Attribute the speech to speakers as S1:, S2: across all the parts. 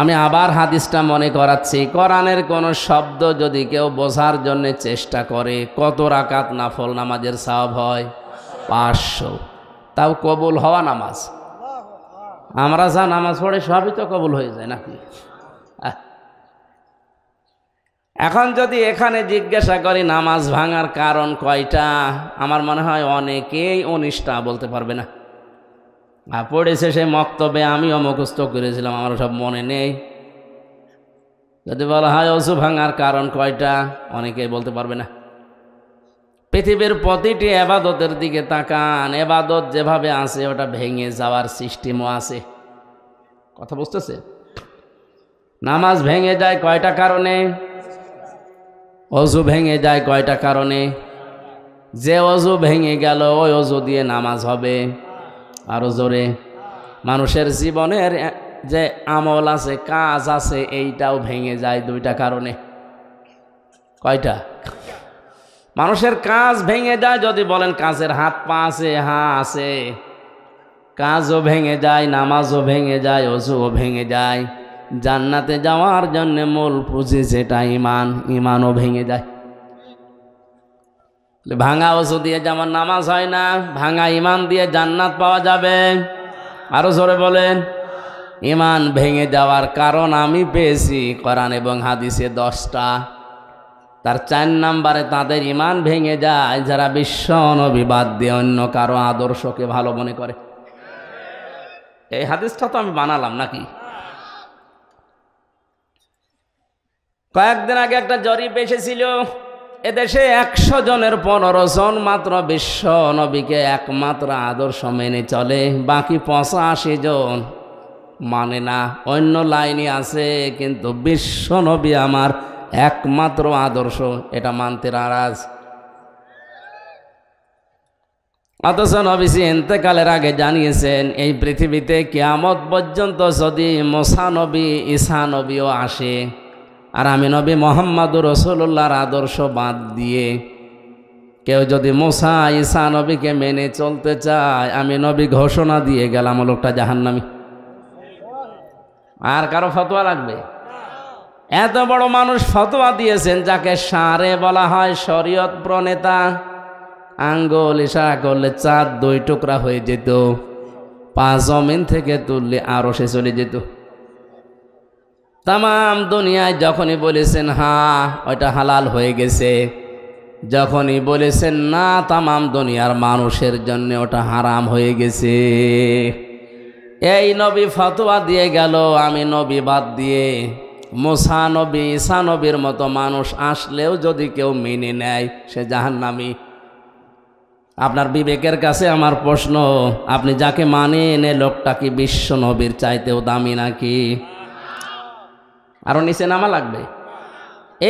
S1: আমি আবার হাদিসটা মনে করাচ্ছি কোরআনের কোনো শব্দ যদি কেউ বোঝার জন্য চেষ্টা করে কত রাকাত নাফল নামাজের সাব হয় পাঁচশো তাও কবুল হওয়া নামাজ আমরা যা নামাজ পড়ে সবই তো কবুল হয়ে যায় নাকি এখন যদি এখানে জিজ্ঞাসা করি নামাজ ভাঙার কারণ কয়টা আমার মনে হয় অনেকেই উনিশটা বলতে পারবে না আর পড়েছে সে মক্তবে আমিও মুখস্থ করেছিলাম আমার সব মনে নেই যদি বলা হয় অসু ভাঙার কারণ কয়টা অনেকে বলতে পারবে না পৃথিবীর প্রতিটি এবাদতের দিকে তাকান এবাদত যেভাবে আছে ওটা ভেঙে যাওয়ার সিস্টেমও আছে কথা বুঝতেছে নামাজ ভেঙে যায় কয়টা কারণে অজু ভেঙে যায় কয়টা কারণে যে অজু ভেঙে গেল ওই অজু দিয়ে নামাজ হবে আরও জোরে মানুষের জীবনের যে আমল আছে কাজ আছে এইটাও ভেঙে যায় দুইটা কারণে কয়টা মানুষের কাজ ভেঙে যায় যদি বলেন কাজের হাত পা আছে হা আছে কাজও ভেঙে যায় নামাজও ভেঙে যায় অজুও ভেঙে যায় জান্নাতে যাওয়ার জন্য মূল পুঁজি যেটা ইমান ইমানও ভেঙে যায় ভাঙা ওষু দিয়ে যেমন নামাজ হয় না ভাঙা ইমান দিয়ে জান্নাত পাওয়া যাবে আরও জোরে বলেন ইমান ভেঙে যাওয়ার কারণ আমি পেয়েছি করান এবং হাদিসে দশটা তার চার নাম্বারে তাদের ইমান ভেঙে যায় যারা বিশ্ব অনবিবাদ দিয়ে অন্য কারো আদর্শকে ভালো মনে করে এই হাদিসটা তো আমি বানালাম নাকি কয়েকদিন আগে একটা জরিপ এসেছিল এদেশে একশো জনের পনেরো জন মাত্র বিশ্ব নবীকে একমাত্র আদর্শ মেনে চলে বাকি পঁচাশি জন মানে না অন্য লাইনে আছে কিন্তু বিশ্ব নবী আমার একমাত্র আদর্শ এটা মানতে নারাজ অথচ নবীজি এতেকালের আগে জানিয়েছেন এই পৃথিবীতে কেয়ামত পর্যন্ত যদি মোসা নবী নবীও আসে আর আমি নবী মোহাম্মদ রসুল্লাহর আদর্শ বাদ দিয়ে কেউ যদি মোসা ইসা নবীকে মেনে চলতে চায় আমি নবী ঘোষণা দিয়ে গেলাম লোকটা জাহান্নামি আর কারো ফতোয়া লাগবে এত বড় মানুষ ফতোয়া দিয়েছেন যাকে সারে বলা হয় শরীয়ত প্রণেতা আঙ্গুল ইশারা করলে চার দুই টুকরা হয়ে যেত পাঁচ জমিন থেকে তুললে আরো সে চলে যেত তাম দুনিয়ায় যখনই বলেছেন হ্যাঁ ওইটা হালাল হয়ে গেছে যখনই বলেছেন না তাম দুনিয়ার মানুষের জন্য ওটা হারাম হয়ে গেছে এই নবী ফতোয়া দিয়ে গেল আমি নবী বাদ দিয়ে মোসা নবী ঈসা নবীর মতো মানুষ আসলেও যদি কেউ মেনে নেয় সে জাহান্নামি আপনার বিবেকের কাছে আমার প্রশ্ন আপনি যাকে মানেন এ লোকটা কি বিশ্ব নবীর চাইতেও দামি নাকি আরও নিচে নামা লাগবে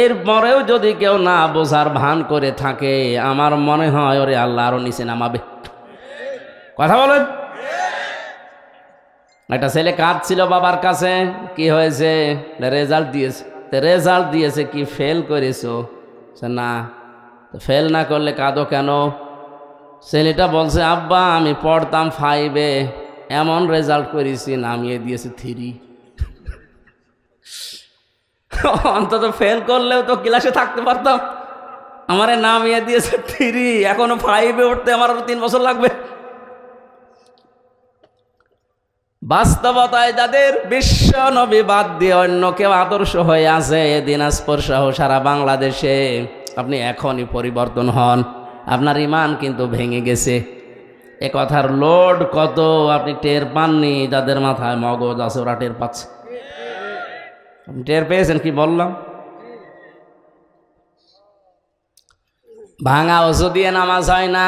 S1: এরপরেও যদি কেউ না বোঝার ভান করে থাকে আমার মনে হয় ওরে আল্লাহ আরও নিচে নামাবে কথা বলেন একটা ছেলে কাঁদছিল বাবার কাছে কি হয়েছে রেজাল্ট দিয়েছে রেজাল্ট দিয়েছে কি ফেল করেছো না ফেল না করলে কাঁদো কেন ছেলেটা বলছে আব্বা আমি পড়তাম ফাইভে এমন রেজাল্ট করেছি নামিয়ে দিয়েছে থ্রি অন্তত ফেল করলেও তো ক্লাসে থাকতে পারতাম আমার নাম ইয়ে দিয়েছে থ্রি এখনো ফাইভে উঠতে আমার তিন বছর লাগবে বাস্তবতায় যাদের বিশ্ব নবী বাদ দিয়ে অন্য কেউ আদর্শ হয়ে আছে দিনাজপুর সহ সারা বাংলাদেশে আপনি এখনই পরিবর্তন হন আপনার ইমান কিন্তু ভেঙে গেছে এ কথার লোড কত আপনি টের পাননি যাদের মাথায় মগজ আছে ওরা টের পাচ্ছে টের পেয়েছেন কি বললাম ভাঙা ওষু দিয়ে নামাজ হয় না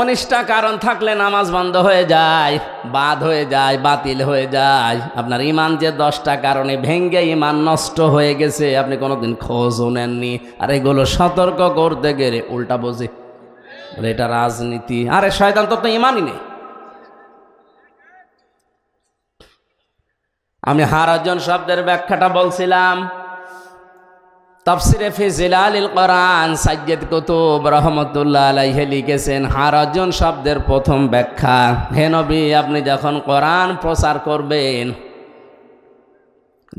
S1: অনিষ্টা কারণ থাকলে নামাজ বন্ধ হয়ে যায় বাদ হয়ে যায় বাতিল হয়ে যায় আপনার ইমান যে দশটা কারণে ভেঙ্গে ইমান নষ্ট হয়ে গেছে আপনি কোনোদিন খোঁজও নেননি আর এগুলো সতর্ক করতে গেলে উল্টা বোঝে এটা রাজনীতি আরে শয়তান তো ইমানই নেই আমি হারজন শব্দের ব্যাখ্যাটা বলছিলাম তফসিরে ফিজিলাল কোরআন সাজ্জেদ কুতুব রহমতুল্লাহ আলাইহে লিখেছেন হারজন শব্দের প্রথম ব্যাখ্যা হে নবী আপনি যখন কোরআন প্রচার করবেন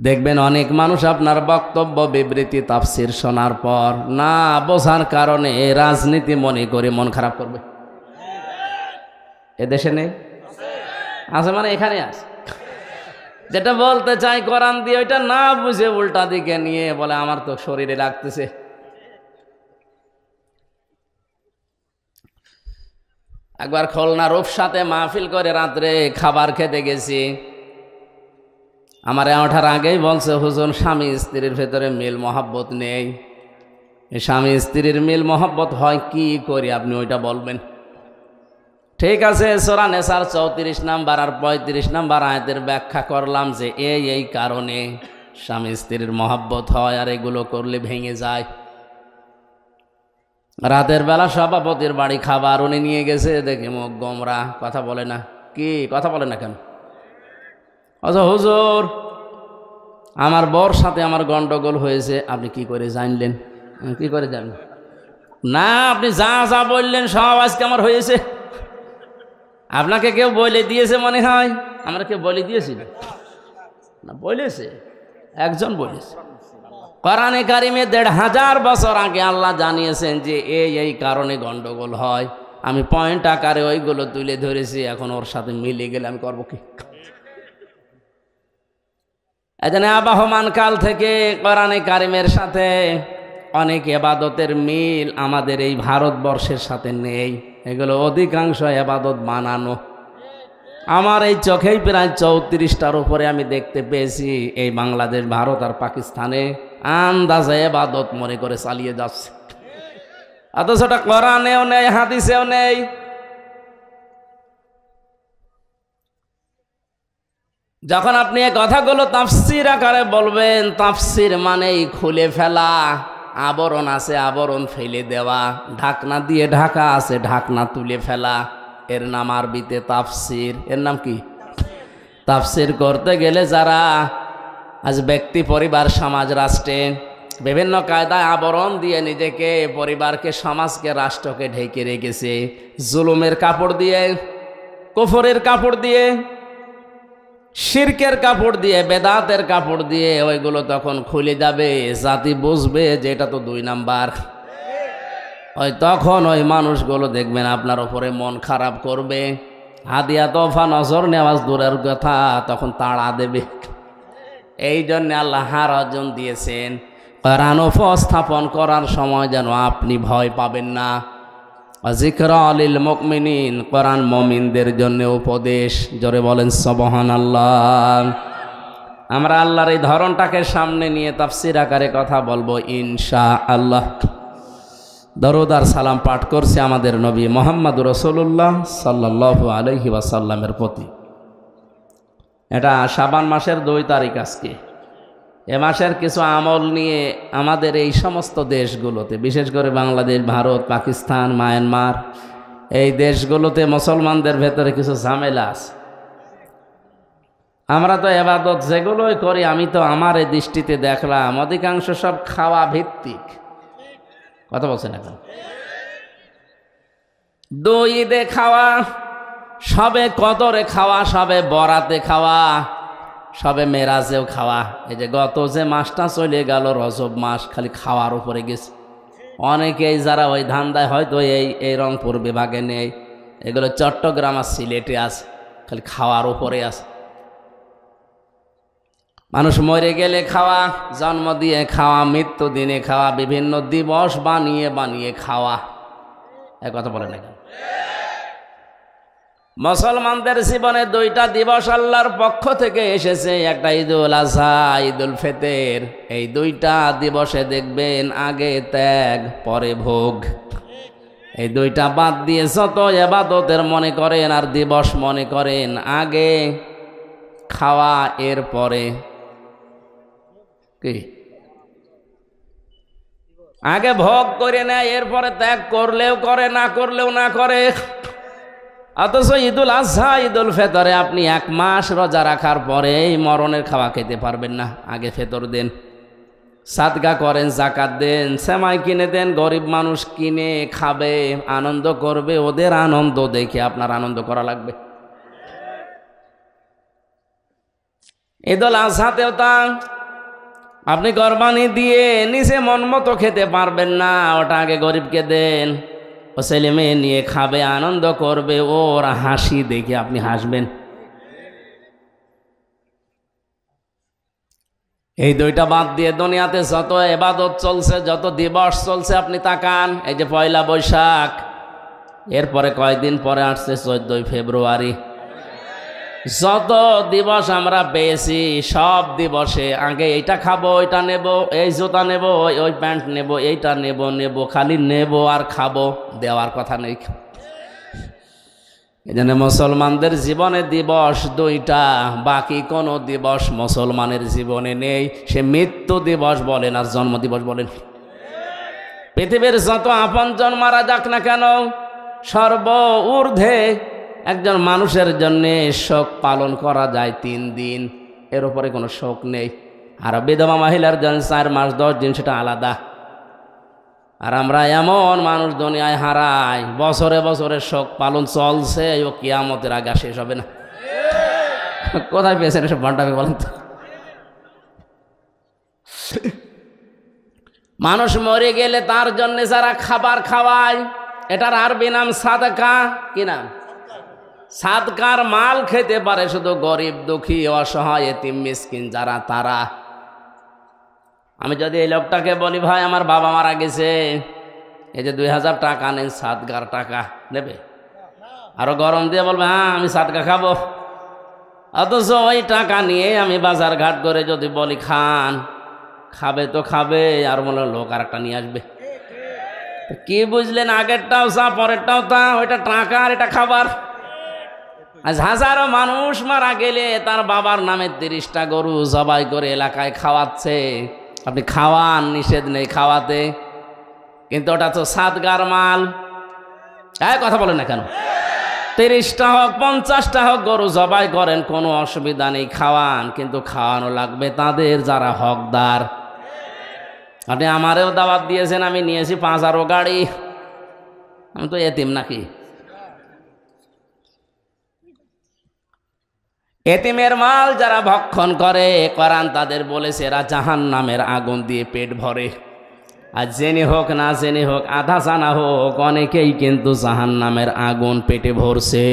S1: দেখবেন অনেক মানুষ আপনার বক্তব্য বিবৃতি তাফসির শোনার পর না বোঝার কারণে রাজনীতি মনে করে মন খারাপ করবে এদেশে নেই আছে মানে এখানে আছে যেটা বলতে চাই কোরআন দিয়ে ওইটা না বুঝে উল্টা দিকে নিয়ে বলে আমার তো শরীরে লাগতেছে একবার খলনা সাথে মাহফিল করে রাত্রে খাবার খেতে গেছি আমার ওঠার আগেই বলছে হুজুর স্বামী স্ত্রীর ভেতরে মিল মহাব্বত নেই স্বামী স্ত্রীর মিল মহাব্বত হয় কি করি আপনি ওইটা বলবেন ঠিক আছে সোরা নেশার চৌত্রিশ নাম্বার আর পঁয়ত্রিশ নাম্বার আয়াতের ব্যাখ্যা করলাম যে এই এই কারণে স্বামী স্ত্রীর মহাব্বত হয় আর এগুলো করলে ভেঙে যায় রাতের বেলা সভাপতির বাড়ি খাবার উনি নিয়ে গেছে দেখে মুখ গমরা কথা বলে না কি কথা বলে না কেন আচ্ছা হুজুর আমার বর সাথে আমার গণ্ডগোল হয়েছে আপনি কি করে জানলেন কি করে জানলেন না আপনি যা যা বললেন সব আজকে আমার হয়েছে আপনাকে কেউ বলে দিয়েছে মনে হয় আমরা কেউ বলে দিয়েছি না বলেছে একজন বলেছে কোরআনে কারিমে দেড় হাজার বছর আগে আল্লাহ জানিয়েছেন যে এই এই কারণে গন্ডগোল হয় আমি পয়েন্ট আকারে ওইগুলো তুলে ধরেছি এখন ওর সাথে মিলে গেলে আমি করবো কি এখানে আবাহমান কাল থেকে কোরআনে কারিমের সাথে অনেক এবাদতের মিল আমাদের এই ভারতবর্ষের সাথে নেই এগুলো অধিকাংশ এবাদত বানানো আমার এই চোখেই প্রায় চৌত্রিশটার উপরে আমি দেখতে পেয়েছি এই বাংলাদেশ ভারত আর পাকিস্তানে আন্দাজে এবাদত মনে করে চালিয়ে যাচ্ছে অথচ ওটা কোরআনেও নেই হাদিসেও নেই যখন আপনি এই কথাগুলো তাফসির আকারে বলবেন তাফসির মানেই খুলে ফেলা আবরণ আছে আবরণ ফেলে দেওয়া ঢাকনা দিয়ে ঢাকা আছে ঢাকনা তুলে ফেলা এর নাম আরবিতে তাফসির এর নাম কি তাফসির করতে গেলে যারা আজ ব্যক্তি পরিবার সমাজ রাষ্ট্রে বিভিন্ন কায়দায় আবরণ দিয়ে নিজেকে পরিবারকে সমাজকে রাষ্ট্রকে ঢেকে রেখেছে জুলুমের কাপড় দিয়ে কোফরের কাপড় দিয়ে শিরকের কাপড় দিয়ে বেদাতের কাপড় দিয়ে ওইগুলো তখন খুলে যাবে জাতি বুঝবে যে এটা তো দুই নাম্বার ওই তখন ওই মানুষগুলো দেখবেন আপনার ওপরে মন খারাপ করবে হাদিয়া তোফা নজর নেওয়াজ দূরের কথা তখন তাড়া দেবে এই জন্যে আল্লাহ হার অর্জন দিয়েছেন রানফ স্থাপন করার সময় যেন আপনি ভয় পাবেন না অজিকর আলিল মকমিনিন কোরআন মমিনদের জন্য উপদেশ জোরে বলেন সবহান আল্লাহ আমরা আল্লাহর এই ধরনটাকে সামনে নিয়ে তাফসির আকারে কথা বলবো ইনশা আল্লাহ দরুদার সালাম পাঠ করছে আমাদের নবী মোহাম্মদ রসুল্লাহ সাল্লাহ আলহি ওয়াসাল্লামের প্রতি এটা শাবান মাসের দুই তারিখ আজকে এ মাসের কিছু আমল নিয়ে আমাদের এই সমস্ত দেশগুলোতে বিশেষ করে বাংলাদেশ ভারত পাকিস্তান মায়ানমার এই দেশগুলোতে মুসলমানদের ভেতরে কিছু ঝামেলা আছে আমরা তো এবাদত যেগুলোই করি আমি তো আমার এই দৃষ্টিতে দেখলাম অধিকাংশ সব খাওয়া ভিত্তিক কথা বলছেন এখন দইদে খাওয়া সবে কদরে খাওয়া সবে বরাতে খাওয়া সবে মেরাজেও খাওয়া এই যে গত যে মাসটা চলে গেল রজব মাস খালি খাওয়ার উপরে গেছে অনেকেই যারা ওই ধান্দায় হয়তো এই এই রংপুর বিভাগে নেই এগুলো চট্টগ্রাম আর সিলেটে আছে খালি খাওয়ার উপরে আছে মানুষ মরে গেলে খাওয়া জন্ম দিয়ে খাওয়া মৃত্যু দিনে খাওয়া বিভিন্ন দিবস বানিয়ে বানিয়ে খাওয়া এ কথা বলে না কেন মুসলমানদের জীবনে দুইটা দিবস আল্লাহর পক্ষ থেকে এসেছে একটা ঈদুল আজহা ঈদুল ফেতের এই দুইটা দিবসে দেখবেন আগে ত্যাগ পরে ভোগ এই দুইটা বাদ দিয়ে যত এবাদতের মনে করেন আর দিবস মনে করেন আগে খাওয়া এর পরে কি আগে ভোগ করে নেয় এরপরে ত্যাগ করলেও করে না করলেও না করে অথচ ঈদুল আজহা ঈদুল ফেতরে আপনি এক মাস রোজা রাখার পরে এই মরণের খাওয়া খেতে পারবেন না আগে ফেতর দেন সাদগা করেন জাকাত দেন সেমাই কিনে দেন গরিব মানুষ কিনে খাবে আনন্দ করবে ওদের আনন্দ দেখে আপনার আনন্দ করা লাগবে ঈদুল আজহাতেও তা আপনি গরবানি দিয়ে নিজে মন মতো খেতে পারবেন না ওটা আগে গরিবকে দেন ও ছেলে মেয়ে নিয়ে খাবে আনন্দ করবে ওর হাসি দেখে আপনি হাসবেন এই দুইটা বাদ দিয়ে দুনিয়াতে যত এবাদত চলছে যত দিবস চলছে আপনি তাকান এই যে পয়লা বৈশাখ এরপরে কয়েকদিন পরে আসছে চোদ্দই ফেব্রুয়ারি যত দিবস আমরা পেয়েছি সব দিবসে আগে এইটা খাবো এটা নেব এই জুতা নেব ওই প্যান্ট নেব এইটা নেব নেব খালি নেব আর খাবো দেওয়ার কথা নেই এই জন্য মুসলমানদের জীবনে দিবস দুইটা বাকি কোনো দিবস মুসলমানের জীবনে নেই সে মৃত্যু দিবস বলেন আর জন্ম দিবস বলেন পৃথিবীর যত আপনজন মারা যাক না কেন সর্ব ঊর্ধ্বে একজন মানুষের জন্যে শোক পালন করা যায় তিন দিন এর উপরে কোনো শোক নেই আর বিধবা মহিলার জন্য চার মাস দশ দিন সেটা আলাদা আর আমরা এমন মানুষ দুনিয়ায় হারাই বছরে বছরে শোক পালন চলছে ও কিয়ামতের আগে শেষ হবে না কোথায় পেয়েছেন এসব ভান্ডাবে বলেন তো মানুষ মরে গেলে তার জন্য যারা খাবার খাওয়ায় এটার আরবি নাম সাদাকা কি নাম সাদকার মাল খেতে পারে শুধু গরিব দুঃখী অসহায় এতিম মিসকিন যারা তারা আমি যদি এই লোকটাকে বলি ভাই আমার বাবা মারা গেছে এই যে দুই হাজার টাকা নেন সাতগার টাকা নেবে আরও গরম দিয়ে বলবে হ্যাঁ আমি সাতগা খাবো অথচ ওই টাকা নিয়ে আমি বাজার ঘাট করে যদি বলি খান খাবে তো খাবে আর মনে লোক আর একটা নিয়ে আসবে কি বুঝলেন আগেরটাও চা পরেরটাও তা ওইটা টাকা আর এটা খাবার আজ হাজারো মানুষ মারা গেলে তার বাবার নামে তিরিশটা গরু জবাই করে এলাকায় খাওয়াচ্ছে আপনি খাওয়ান নিষেধ নেই খাওয়াতে কিন্তু ওটা তো সাতগার মাল হ্যাঁ কথা বলেন না কেন তিরিশটা হোক পঞ্চাশটা হোক গরু জবাই করেন কোনো অসুবিধা নেই খাওয়ান কিন্তু খাওয়ানো লাগবে তাদের যারা হকদার আপনি আমারেও দাওয়াত দিয়েছেন আমি নিয়েছি পাঁচ আরো গাড়ি আমি তো এতিম নাকি এতিমের মাল যারা ভক্ষণ করে করান তাদের বলেছে এরা জাহান নামের আগুন দিয়ে পেট ভরে আর জেনে হোক না জেনে হোক আধা জানা হোক অনেকেই কিন্তু জাহান নামের আগুন পেটে ভরছে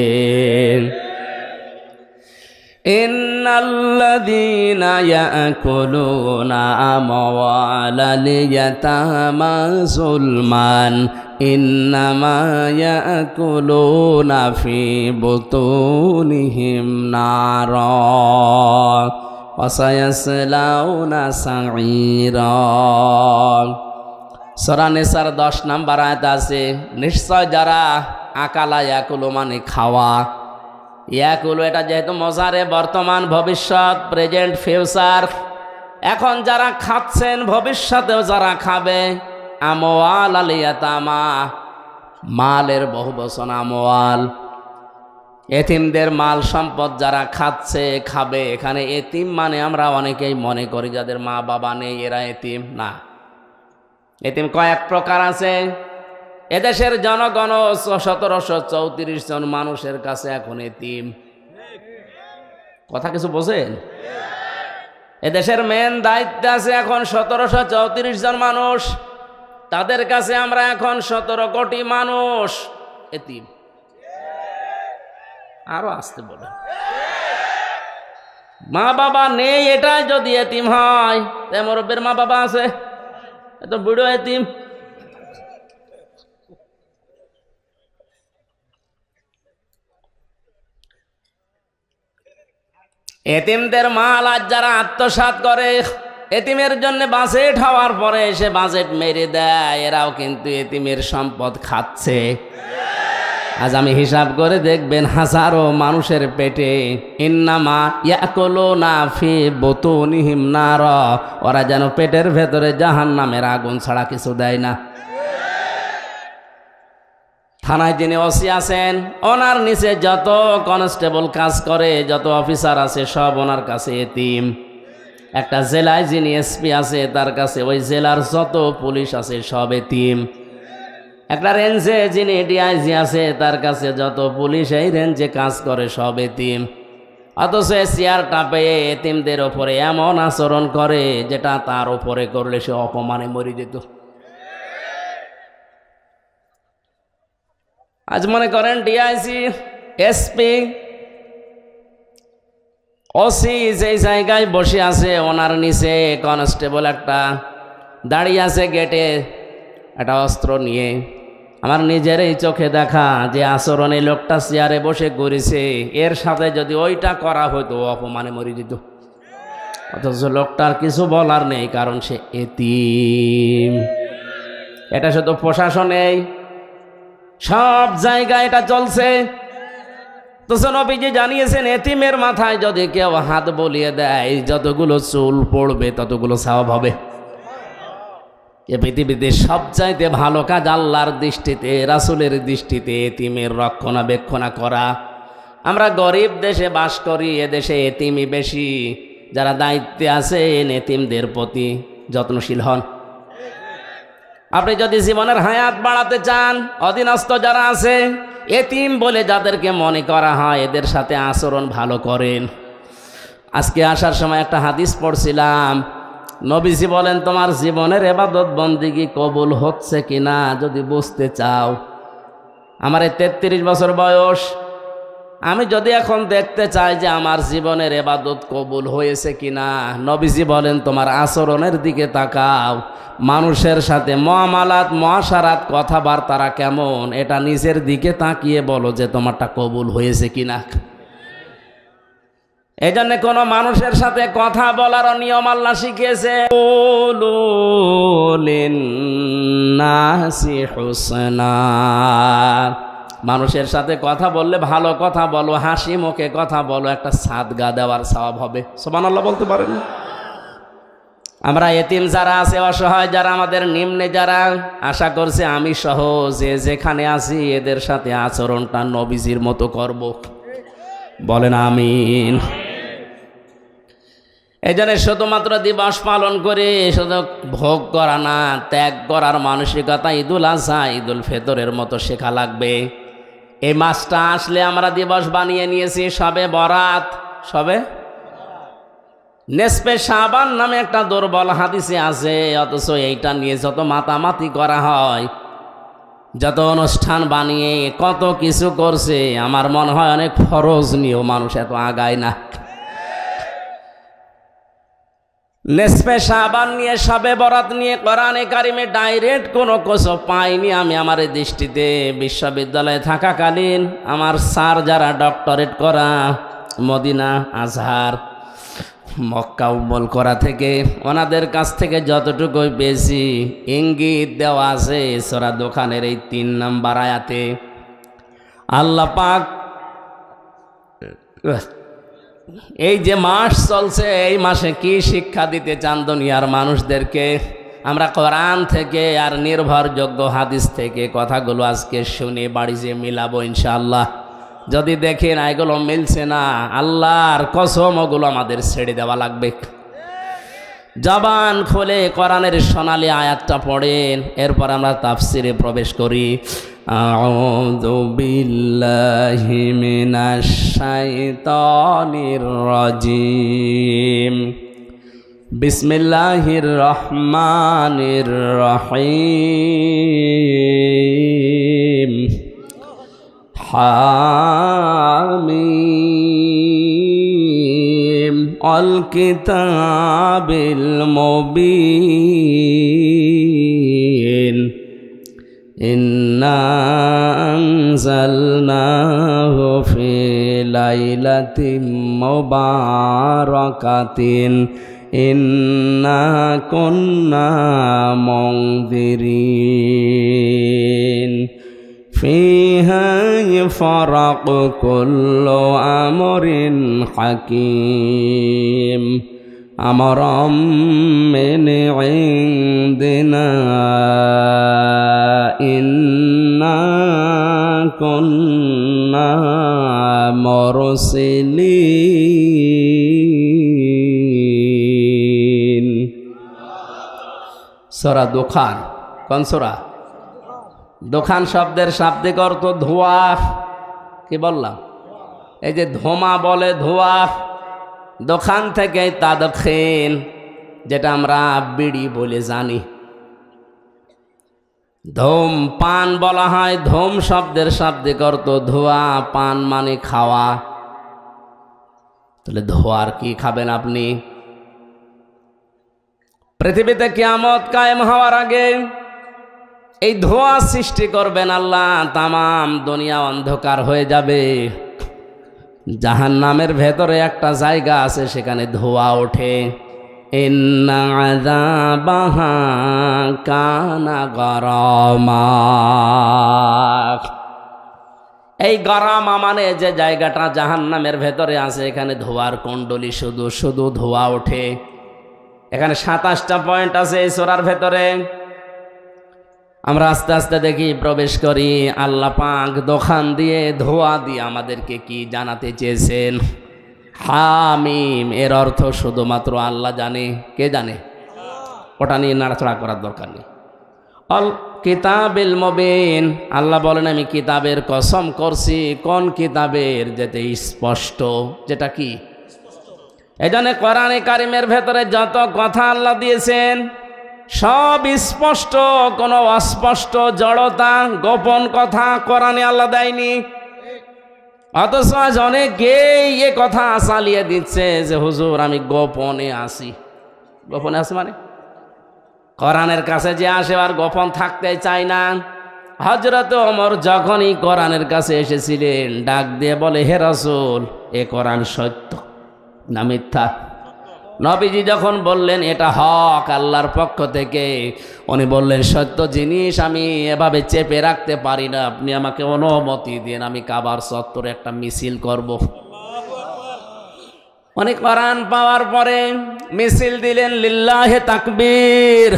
S1: إن الذين يأكلون أموال إنما يأكلون في بطونهم نارا وسيصلون سعيرا সরা দশ নাম্বার আয়ত আছে নিশ্চয় যারা আকালা ইয়াকুলো মানে খাওয়া ইয়াকুলো এটা যেহেতু মজারে বর্তমান ভবিষ্যৎ প্রেজেন্ট ফিউচার এখন যারা খাচ্ছেন ভবিষ্যতেও যারা খাবে আমওয়াল আলিয়াতামা মালের বহু বচন আমওয়াল এতিমদের মাল সম্পদ যারা খাচ্ছে খাবে এখানে এতিম মানে আমরা অনেকেই মনে করি যাদের মা বাবা নেই এরা এতিম না এতিম কয়েক প্রকার আছে এদেশের জনগণ সতেরোশো চৌত্রিশ জন মানুষের কাছে এখন এতিম কথা কিছু বোঝেন এদেশের মেন দায়িত্ব আছে এখন সতেরোশো চৌত্রিশ জন মানুষ তাদের কাছে আমরা এখন সতেরো কোটি মানুষ এতিম আরো আসতে বলে মা বাবা নেই এটাই যদি এতিম হয় তাই মা বাবা আছে এত বুড়ো এতিম এতিমদের মা লাজ যারা আত্মসাত করে এতিমের জন্য বাজেট হওয়ার পরে এসে বাজেট মেরে দেয় এরাও কিন্তু এতিমের সম্পদ খাচ্ছে আজ আমি হিসাব করে দেখবেন হাজারো মানুষের পেটে ইন্নামা না ফি ওরা যেন পেটের ভেতরে জাহান নামের আগুন ছাড়া কিছু দেয় না থানায় যিনি ওসি আছেন ওনার নিচে যত কনস্টেবল কাজ করে যত অফিসার আছে সব ওনার কাছে এতিম একটা জেলায় যিনি এসপি আছে তার কাছে ওই জেলার যত পুলিশ আছে সব এতিম একটা রেঞ্জে যিনি ডিআইজি আছে তার কাছে যত পুলিশ এই রেঞ্জে কাজ করে সব এতিম অথচ সিয়ার টাপে এতিমদের ওপরে এমন আচরণ করে যেটা তার ওপরে করলে সে অপমানে মরে যেত আজ মনে করেন ডিআইসি এসপি ওসি যে জায়গায় বসে আছে ওনার নিচে কনস্টেবল একটা দাঁড়িয়ে আছে গেটে একটা অস্ত্র নিয়ে আমার নিজেরই চোখে দেখা যে আচরণে লোকটা চেয়ারে বসে ঘুরেছে এর সাথে যদি ওইটা করা হতো অপমানে মরে যেত অথচ লোকটার কিছু বলার নেই কারণ সে এতিম এটা শুধু প্রশাসনেই সব জায়গায় এটা চলছে তো নবীজি জানিয়েছেন এতিমের মাথায় যদি কেউ হাত বলিয়ে দেয় যতগুলো চুল পড়বে ততগুলো স্বভাব হবে এ পৃথিবীতে সবচাইতে ভালো কাজ আল্লাহর দৃষ্টিতে রাসুলের দৃষ্টিতে এতিমের রক্ষণাবেক্ষণা করা আমরা গরিব দেশে বাস করি এদেশে এতিমই বেশি যারা দায়িত্বে আছে এতিমদের প্রতি যত্নশীল হন আপনি যদি জীবনের হায়াত বাড়াতে চান অধীনস্থ যারা আছে এতিম বলে যাদেরকে মনে করা হয় এদের সাথে আচরণ ভালো করেন আজকে আসার সময় একটা হাদিস পড়ছিলাম নবীজি বলেন তোমার জীবনের এবাদত বন্দিগি কবুল হচ্ছে কিনা যদি বুঝতে চাও আমার এই তেত্রিশ বছর বয়স আমি যদি এখন দেখতে চাই যে আমার জীবনের এবাদত কবুল হয়েছে কিনা নবীজি বলেন তোমার আচরণের দিকে তাকাও মানুষের সাথে মহামালাত মহাসারাত কথাবার্তারা কেমন এটা নিজের দিকে তাকিয়ে বলো যে তোমারটা কবুল হয়েছে কিনা এই জন্য কোনো মানুষের সাথে কথা বলার নিয়ম আল্লাহ শিখিয়েছে নাসি মানুষের সাথে কথা বললে ভালো কথা বলো হাসি মুখে কথা বলো একটা গা দেওয়ার স্বভাব হবে সোমান আল্লাহ বলতে পারেন আমরা এতিম যারা আছে অসহায় যারা আমাদের নিম্নে যারা আশা করছে আমি সহ যে যেখানে আছি এদের সাথে আচরণটা নবীজির মতো করব বলেন আমিন এই জন্য শুধুমাত্র দিবস পালন করে শুধু ভোগ করা না ত্যাগ করার মানসিকতা ঈদুল আজহা ঈদুল ফেতরের মতো শেখা লাগবে এই মাসটা আসলে আমরা দিবস বানিয়ে নিয়েছি সবে বরাত সবে নেসপে সাবান নামে একটা দুর্বল হাদিসে আছে অথচ এইটা নিয়ে যত মাতামাতি করা হয় যত অনুষ্ঠান বানিয়ে কত কিছু করছে আমার মনে হয় অনেক ফরজ নিয়েও মানুষ এত আগায় না নেসপে সাবান নিয়ে সাবে বরাত নিয়ে কোরআনে কারিমে ডাইরেক্ট কোনো কোচও পাইনি আমি আমার এই দৃষ্টিতে বিশ্ববিদ্যালয়ে থাকাকালীন আমার স্যার যারা ডক্টরেট করা মদিনা আজহার মক্কা উম্বল করা থেকে ওনাদের কাছ থেকে যতটুকুই পেয়েছি ইঙ্গিত দেওয়া আছে সোরা দোকানের এই তিন নাম্বার আয়াতে আল্লাহ পাক এই যে মাস চলছে এই মাসে কি শিক্ষা দিতে চান দুনিয়ার মানুষদেরকে আমরা কোরআন থেকে আর নির্ভরযোগ্য হাদিস থেকে কথাগুলো আজকে শুনে যে মিলাবো ইনশাআল্লাহ যদি দেখেন এগুলো মিলছে না আল্লাহর কসম ওগুলো আমাদের ছেড়ে দেওয়া লাগবে জবান খোলে কোরআনের সোনালি আয়াতটা পড়েন এরপর আমরা তাফসিরে প্রবেশ করি أعوذ بالله من الشيطان الرجيم بسم الله الرحمن الرحيم حميم الكتاب المبين أنزلناه في ليلة مباركة إنا كنا منذرين فيها يفرق كل أمر حكيم أمرا من عندنا إِنَّا كنا مرسلين সরা দোকান কোন সরা দোকান শব্দের শাব্দিক অর্থ ধোয়া কি বললাম এই যে ধোমা বলে ধোয়া দোকান থেকে তাদক্ষিণ যেটা আমরা বিড়ি বলে জানি ধূম পান বলা হয় ধূম শব্দের শাব্দিক অর্থ ধোয়া পান মানে খাওয়া তাহলে ধোয়ার কি খাবেন আপনি পৃথিবীতে কেয়ামত কায়েম হওয়ার আগে এই ধোয়া সৃষ্টি করবেন আল্লাহ তামাম দুনিয়া অন্ধকার হয়ে যাবে জাহান নামের ভেতরে একটা জায়গা আছে সেখানে ধোয়া ওঠে إن عذابها كان غراما এই গরামা মানে যে জায়গাটা জাহান নামের ভেতরে আছে এখানে ধোয়ার কুণ্ডলি শুধু শুধু ধোয়া ওঠে এখানে সাতাশটা পয়েন্ট আছে এই সোরার ভেতরে আমরা আস্তে আস্তে দেখি প্রবেশ করি আল্লাহ পাক দোকান দিয়ে ধোয়া দিয়ে আমাদেরকে কি জানাতে চেয়েছেন হামিম এর অর্থ শুধুমাত্র আল্লাহ জানে কে জানে ওটা নিয়ে নাড়াচড়া করার দরকার নেই অল কিতাবিল মবিন আল্লাহ বলেন আমি কিতাবের কসম করছি কোন কিতাবের যেতে স্পষ্ট যেটা কি এই জন্য কোরআনে কারিমের ভেতরে যত কথা আল্লাহ দিয়েছেন সব স্পষ্ট কোনো অস্পষ্ট জড়তা গোপন কথা কোরআনে আল্লাহ দেয়নি অথচ আজ অনেকেই এ কথা চালিয়ে দিচ্ছে যে হুজুর আমি গোপনে আসি গোপনে আসি মানে করানের কাছে যে আসে আর গোপন থাকতে চাই না হজরত অমর যখনই কোরআনের কাছে এসেছিলেন ডাক দিয়ে বলে হে রসুল এ কোরআন সত্য না মিথ্যা নবীজি যখন বললেন এটা হক আল্লাহর পক্ষ থেকে উনি বললেন সত্য জিনিস আমি এভাবে চেপে রাখতে পারি না আপনি আমাকে অনুমতি দিন আমি কাবার সত্তরে একটা মিছিল করব। উনি কোরআন পাওয়ার পরে মিছিল দিলেন লিল্লাহে তাকবীর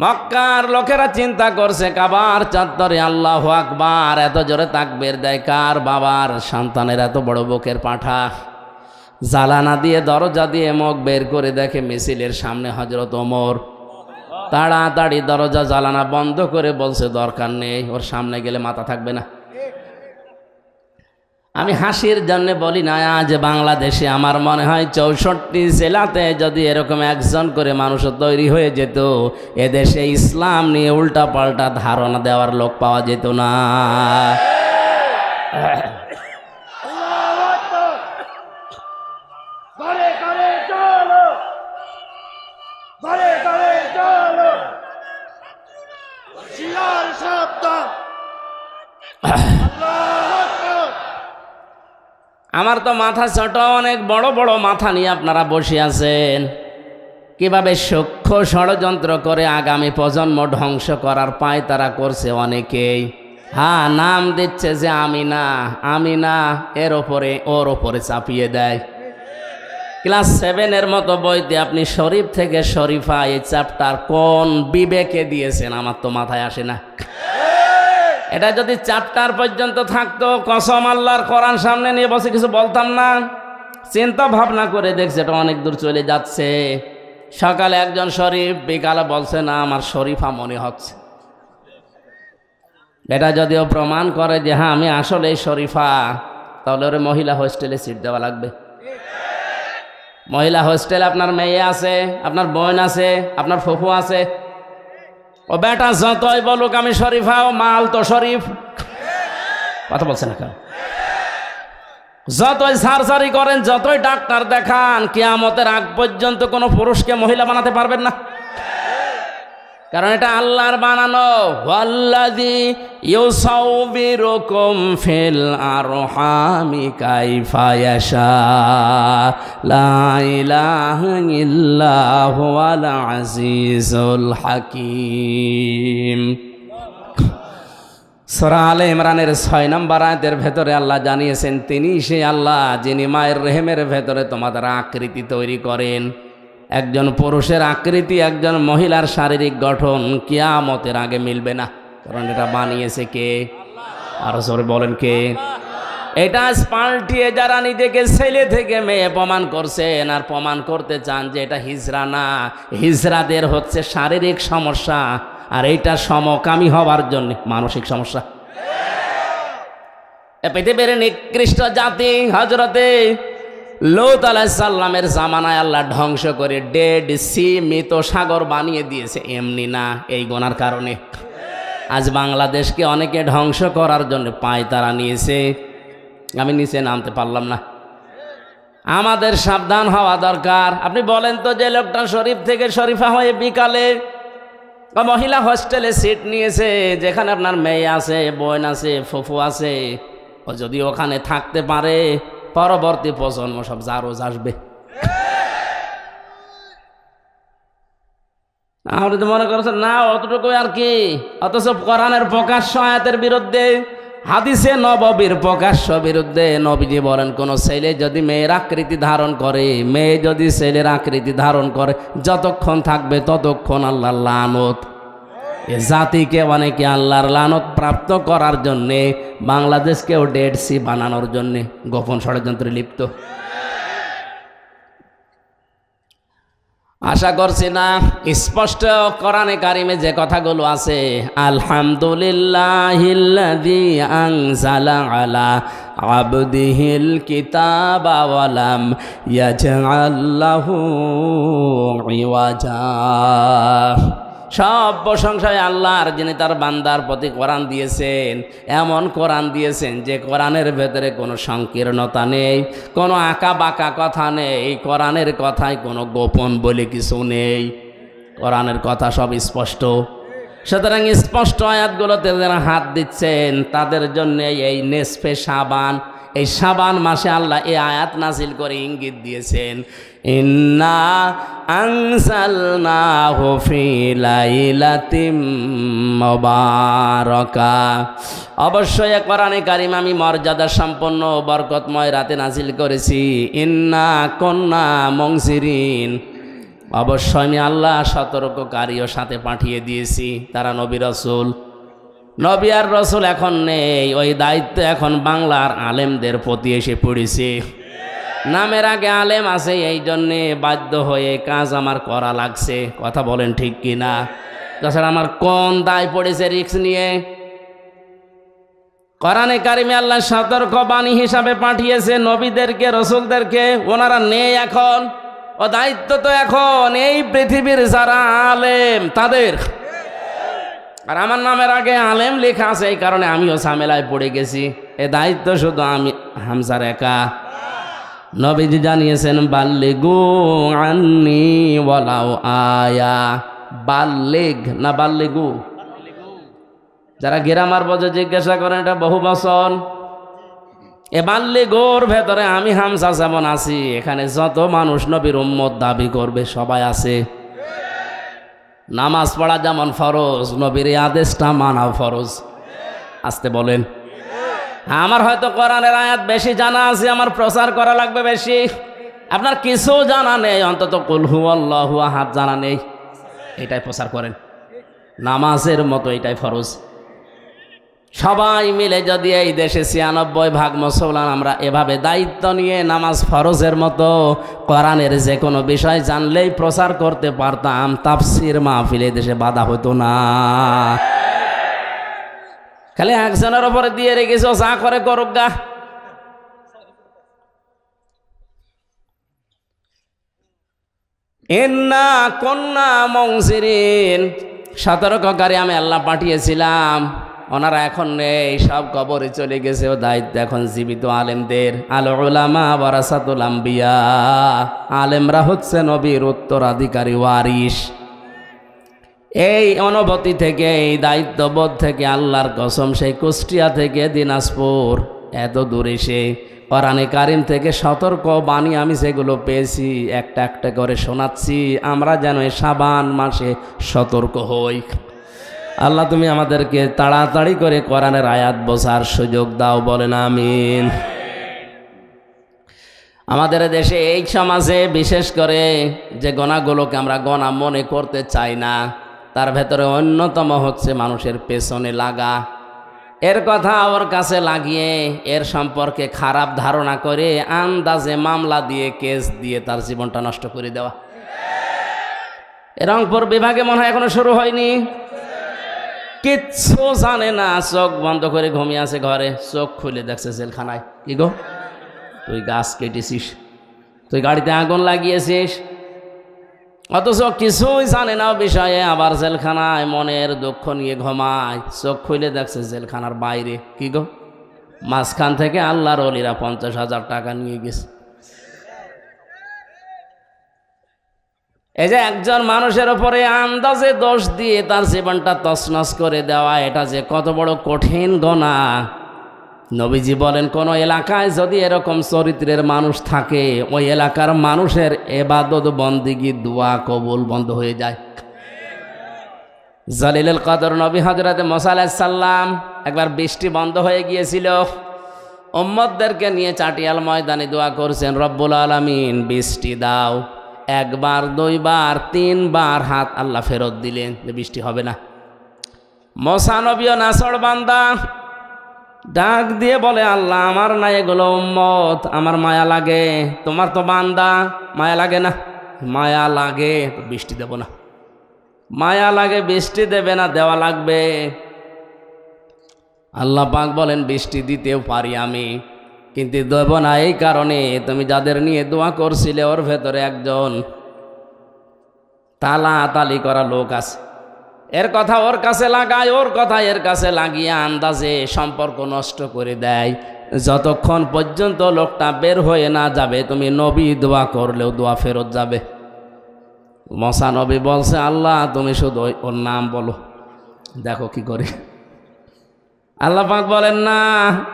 S1: মক্কার লোকেরা চিন্তা করছে কাবার চাদ্দরে আল্লাহ আকবার এত জোরে তাকবের দেয় কার বাবার সন্তানের এত বড় বকের পাঠা জ্বালানা দিয়ে দরজা দিয়ে মগ বের করে দেখে মিছিলের সামনে হজরত ওমর তাড়াতাড়ি দরজা জ্বালানা বন্ধ করে বলছে দরকার নেই ওর সামনে গেলে মাথা থাকবে না আমি হাসির জন্য বলি না আজ বাংলাদেশে আমার মনে হয় চৌষট্টি জেলাতে যদি এরকম একজন করে মানুষ তৈরি হয়ে যেত এদেশে ইসলাম নিয়ে উল্টা পাল্টা ধারণা দেওয়ার লোক পাওয়া যেত না Ah আমার তো মাথা ছোট অনেক বড় বড় মাথা নিয়ে আপনারা বসে আছেন কিভাবে সূক্ষ্ম ষড়যন্ত্র করে আগামী প্রজন্ম ধ্বংস করার পায় তারা করছে অনেকেই হ্যাঁ নাম দিচ্ছে যে আমি না আমি না এর ওপরে ওর ওপরে চাপিয়ে দেয় ক্লাস সেভেনের মতো বইতে আপনি শরীফ থেকে শরীফা এই চ্যাপ্টার কোন বিবেকে দিয়েছেন আমার তো মাথায় আসে না এটা যদি চারটার পর্যন্ত থাকতো কসম আল্লাহর কোরআন সামনে নিয়ে বসে কিছু বলতাম না চিন্তা ভাবনা করে দেখছে এটা অনেক দূর চলে যাচ্ছে সকালে একজন শরীফ বিকালে বলছে না আমার শরীফা মনে হচ্ছে এটা যদিও প্রমাণ করে যে হ্যাঁ আমি আসলে শরীফা তাহলে ওরে মহিলা হোস্টেলে সিট দেওয়া লাগবে মহিলা হোস্টেলে আপনার মেয়ে আছে আপনার বোন আছে আপনার ফুফু আছে ও বেটা যতই বলুক আমি শরীফ হাও হ্যাঁ, মাল তো শরীফ কথা বলছে না কেন যতই সার্জারি করেন যতই ডাক্তার দেখান কেয়ামতের আগ পর্যন্ত কোনো পুরুষকে মহিলা বানাতে পারবেন না কারণ এটা আল্লাহর বানানো ওয়াল্লাজি ইউসাউবিরুকুম ফিল আরহামি কাইফা ইয়াশা লা ইলাহা ইল্লা হুয়াল আজিজুল হাকীম সরা আলে ইমরানের ছয় নম্বর আয়তের ভেতরে আল্লাহ জানিয়েছেন তিনি সেই আল্লাহ যিনি মায়ের রেহেমের ভেতরে তোমাদের আকৃতি তৈরি করেন একজন পুরুষের আকৃতি একজন মহিলার শারীরিক গঠন কিয়ামতের আগে মিলবে না কারণ এটা বানিয়েছে কে আরো সরে বলেন কে এটা পাল্টিয়ে যারা নিজেকে ছেলে থেকে মেয়ে প্রমাণ করছেন আর প্রমাণ করতে চান যে এটা হিজরা না হিজরাদের হচ্ছে শারীরিক সমস্যা আর এটা সমকামী হওয়ার জন্য মানসিক সমস্যা পেতে পেরে নিকৃষ্ট জাতি হজরতে লৌত আলাহিসাল্লামের জামানায় আল্লাহ ধ্বংস করে ডেড সি মৃত সাগর বানিয়ে দিয়েছে এমনি না এই গোনার কারণে আজ বাংলাদেশকে অনেকে ধ্বংস করার জন্য পায় তারা নিয়েছে আমি নিচে নামতে পারলাম না আমাদের সাবধান হওয়া দরকার আপনি বলেন তো যে লোকটা শরীফ থেকে শরীফা হয়ে বিকালে বা মহিলা হোস্টেলে সিট নিয়েছে যেখানে আপনার মেয়ে আছে বোন আছে ফুফু আছে ও যদি ওখানে থাকতে পারে পরবর্তী প্রজন্ম সব জারোজ আসবে আমরা তো মনে করছেন না অতটুকু আর কি অথচ কোরআনের প্রকাশ্য আয়াতের বিরুদ্ধে হাদিসে নববীর প্রকাশ্য বিরুদ্ধে নবীজি বলেন কোন ছেলে যদি মেয়ের আকৃতি ধারণ করে মেয়ে যদি ছেলের আকৃতি ধারণ করে যতক্ষণ থাকবে ততক্ষণ আল্লাহ লানত এ জাতিকে অনেকে আল্লাহর লানত প্রাপ্ত করার জন্যে বাংলাদেশকেও ডেড সি বানানোর জন্যে গোপন ষড়যন্ত্রে লিপ্ত আশা করছি না স্পষ্ট কোরআনে কারিমে যে কথাগুলো আছে আলহামদুলিল্লাহ আলা কিতাবাওয়ালাম আল্লাহ সব প্রশংসায় আল্লাহর যিনি তার বান্দার প্রতি কোরআন দিয়েছেন এমন কোরআন দিয়েছেন যে কোরআনের ভেতরে কোনো সংকীর্ণতা নেই কোনো আঁকা বাঁকা কথা নেই কোরআনের কথায় কোনো গোপন বলে কিছু নেই কোরআনের কথা সব স্পষ্ট সুতরাং স্পষ্ট আয়াতগুলোতে যারা হাত দিচ্ছেন তাদের জন্যে এই নেসফে সাবান এই সাবান মাসে আল্লাহ এই আয়াত নাজিল করে ইঙ্গিত দিয়েছেন ইন্না আংসালনা হফিলাইলাতিম মবারকা অবশ্যই কোরআনে কারিম আমি মর্যাদা সম্পন্ন বরকতময় রাতে নাজিল করেছি ইন্না কন্যা মংসিরিন অবশ্যই আমি আল্লাহ সতর্ককারীও সাথে পাঠিয়ে দিয়েছি তারা নবী রসুল নবী আর রসুল এখন নেই ওই দায়িত্ব এখন বাংলার আলেমদের প্রতি এসে পড়েছে নামের আগে আলেম আছে এই জন্যে বাধ্য হয়ে কাজ আমার করা লাগছে কথা বলেন ঠিক কি না তাছাড়া আমার কোন দায় পড়েছে রিক্স নিয়ে করানে কারিমে আল্লাহ সতর্ক বাণী হিসাবে পাঠিয়েছে নবীদেরকে রসুলদেরকে ওনারা নেই এখন ও দায়িত্ব তো এখন এই পৃথিবীর যারা আলেম তাদের আর আমার নামের আগে আলেম লেখা আছে এই কারণে আমিও ঝামেলায় পড়ে গেছি এ দায়িত্ব শুধু আমি হামসার একা নবীজি জানিয়েছেন বাল্লে গো আন্নি বলাও আয়া বাল্লে না বাল্লে গো যারা গেরামার বজে জিজ্ঞাসা করেন এটা বহু বচন এ বাল্লে গোর ভেতরে আমি হামসা যেমন আছি এখানে যত মানুষ নবীর উম্মত দাবি করবে সবাই আছে নামাজ পড়া যেমন ফরজ নবীর আদেশটা মানা ফরজ আসতে বলেন আমার হয়তো কোরআনের আয়াত বেশি জানা আছে আমার প্রচার করা লাগবে বেশি আপনার কিছু জানা নেই অন্তত কুলহু আল্লাহ আহাত জানা নেই এটাই প্রচার করেন নামাজের মতো এটাই ফরজ সবাই মিলে যদি এই দেশে ছিয়ানব্বই ভাগ মুসলমান আমরা এভাবে দায়িত্ব নিয়ে নামাজ ফরজের মতো কোরআনের যে কোনো বিষয় জানলেই প্রচার করতে পারতাম তাফসির মাহফিলে দেশে বাধা হতো না খালি একজনের ওপরে দিয়ে রেখেছ যা করে করুক গা এন্না কন্যা মংসিরিন সতর্ককারী আমি আল্লাহ পাঠিয়েছিলাম ওনারা এখন এই সব কবরে চলে গেছে ও দায়িত্ব এখন জীবিত আলেমদের আল ওলামা বারাসাতুল আম্বিয়া আলেমরা হচ্ছে নবীর উত্তরাধিকারী ওয়ারিশ এই অনুভূতি থেকে এই দায়িত্ববোধ থেকে আল্লাহর কসম সেই কুষ্টিয়া থেকে দিনাজপুর এত দূরে সে কোরআনে কারিম থেকে সতর্ক বাণী আমি সেগুলো পেয়েছি একটা একটা করে শোনাচ্ছি আমরা যেন সাবান মাসে সতর্ক হই আল্লাহ তুমি আমাদেরকে তাড়াতাড়ি করে কোরআনের আয়াত বসার সুযোগ দাও বলেন আমিন আমাদের দেশে এই সমাজে বিশেষ করে যে গণাগুলোকে আমরা গণা মনে করতে চাই না তার ভেতরে অন্যতম হচ্ছে মানুষের পেছনে লাগা এর কথা ওর কাছে লাগিয়ে এর সম্পর্কে খারাপ ধারণা করে আন্দাজে মামলা দিয়ে কেস দিয়ে তার জীবনটা নষ্ট করে দেওয়া রংপুর বিভাগে মনে হয় এখনো শুরু হয়নি কিচ্ছু জানে না চোখ বন্ধ করে ঘুমিয়ে আছে ঘরে চোখ খুলে দেখছে জেলখানায় কি গো তুই গাছ কেটেছিস তুই গাড়িতে আগুন লাগিয়েছিস অথচ কিছুই জানে না বিষয়ে আবার জেলখানায় মনের দুঃখ নিয়ে ঘুমায় চোখ খুলে দেখছে জেলখানার বাইরে কি গো মাঝখান থেকে আল্লাহর অলিরা পঞ্চাশ হাজার টাকা নিয়ে গেছে এই যে একজন মানুষের ওপরে আন্দাজে দোষ দিয়ে তার জীবনটা তসনস করে দেওয়া এটা যে কত বড় কঠিন গোনা নবীজি বলেন কোন এলাকায় যদি এরকম চরিত্রের মানুষ থাকে ওই এলাকার মানুষের এবাদত বন্দিগি দোয়া কবুল বন্ধ হয়ে যায় জলিল কদর নবী হজরত মোসালাম একবার বৃষ্টি বন্ধ হয়ে গিয়েছিল ওম্মদদেরকে নিয়ে চাটিয়াল ময়দানে দোয়া করছেন রব্বুল আলমিন বৃষ্টি দাও একবার দুইবার তিনবার হাত আল্লাহ ফেরত দিলেন যে বৃষ্টি হবে না মশানবীয় নাসর বান্দা ডাক দিয়ে বলে আল্লাহ আমার না এগুলো উম্মত আমার মায়া লাগে তোমার তো বান্দা মায়া লাগে না মায়া লাগে বৃষ্টি দেব না মায়া লাগে বৃষ্টি দেবে না দেওয়া লাগবে আল্লাহ পাক বলেন বৃষ্টি দিতেও পারি আমি কিন্তু দেব না এই কারণে তুমি যাদের নিয়ে দোয়া করছিলে ওর ভেতরে একজন তালা তালি করা লোক আছে এর কথা ওর কাছে লাগায় ওর কথা এর কাছে লাগিয়ে আন্দাজে সম্পর্ক নষ্ট করে দেয় যতক্ষণ পর্যন্ত লোকটা বের হয়ে না যাবে তুমি নবী দোয়া করলেও দোয়া ফেরত যাবে মশা নবী বলছে আল্লাহ তুমি শুধু ওর নাম বলো দেখো কি করে আল্লাহ পাক বলেন না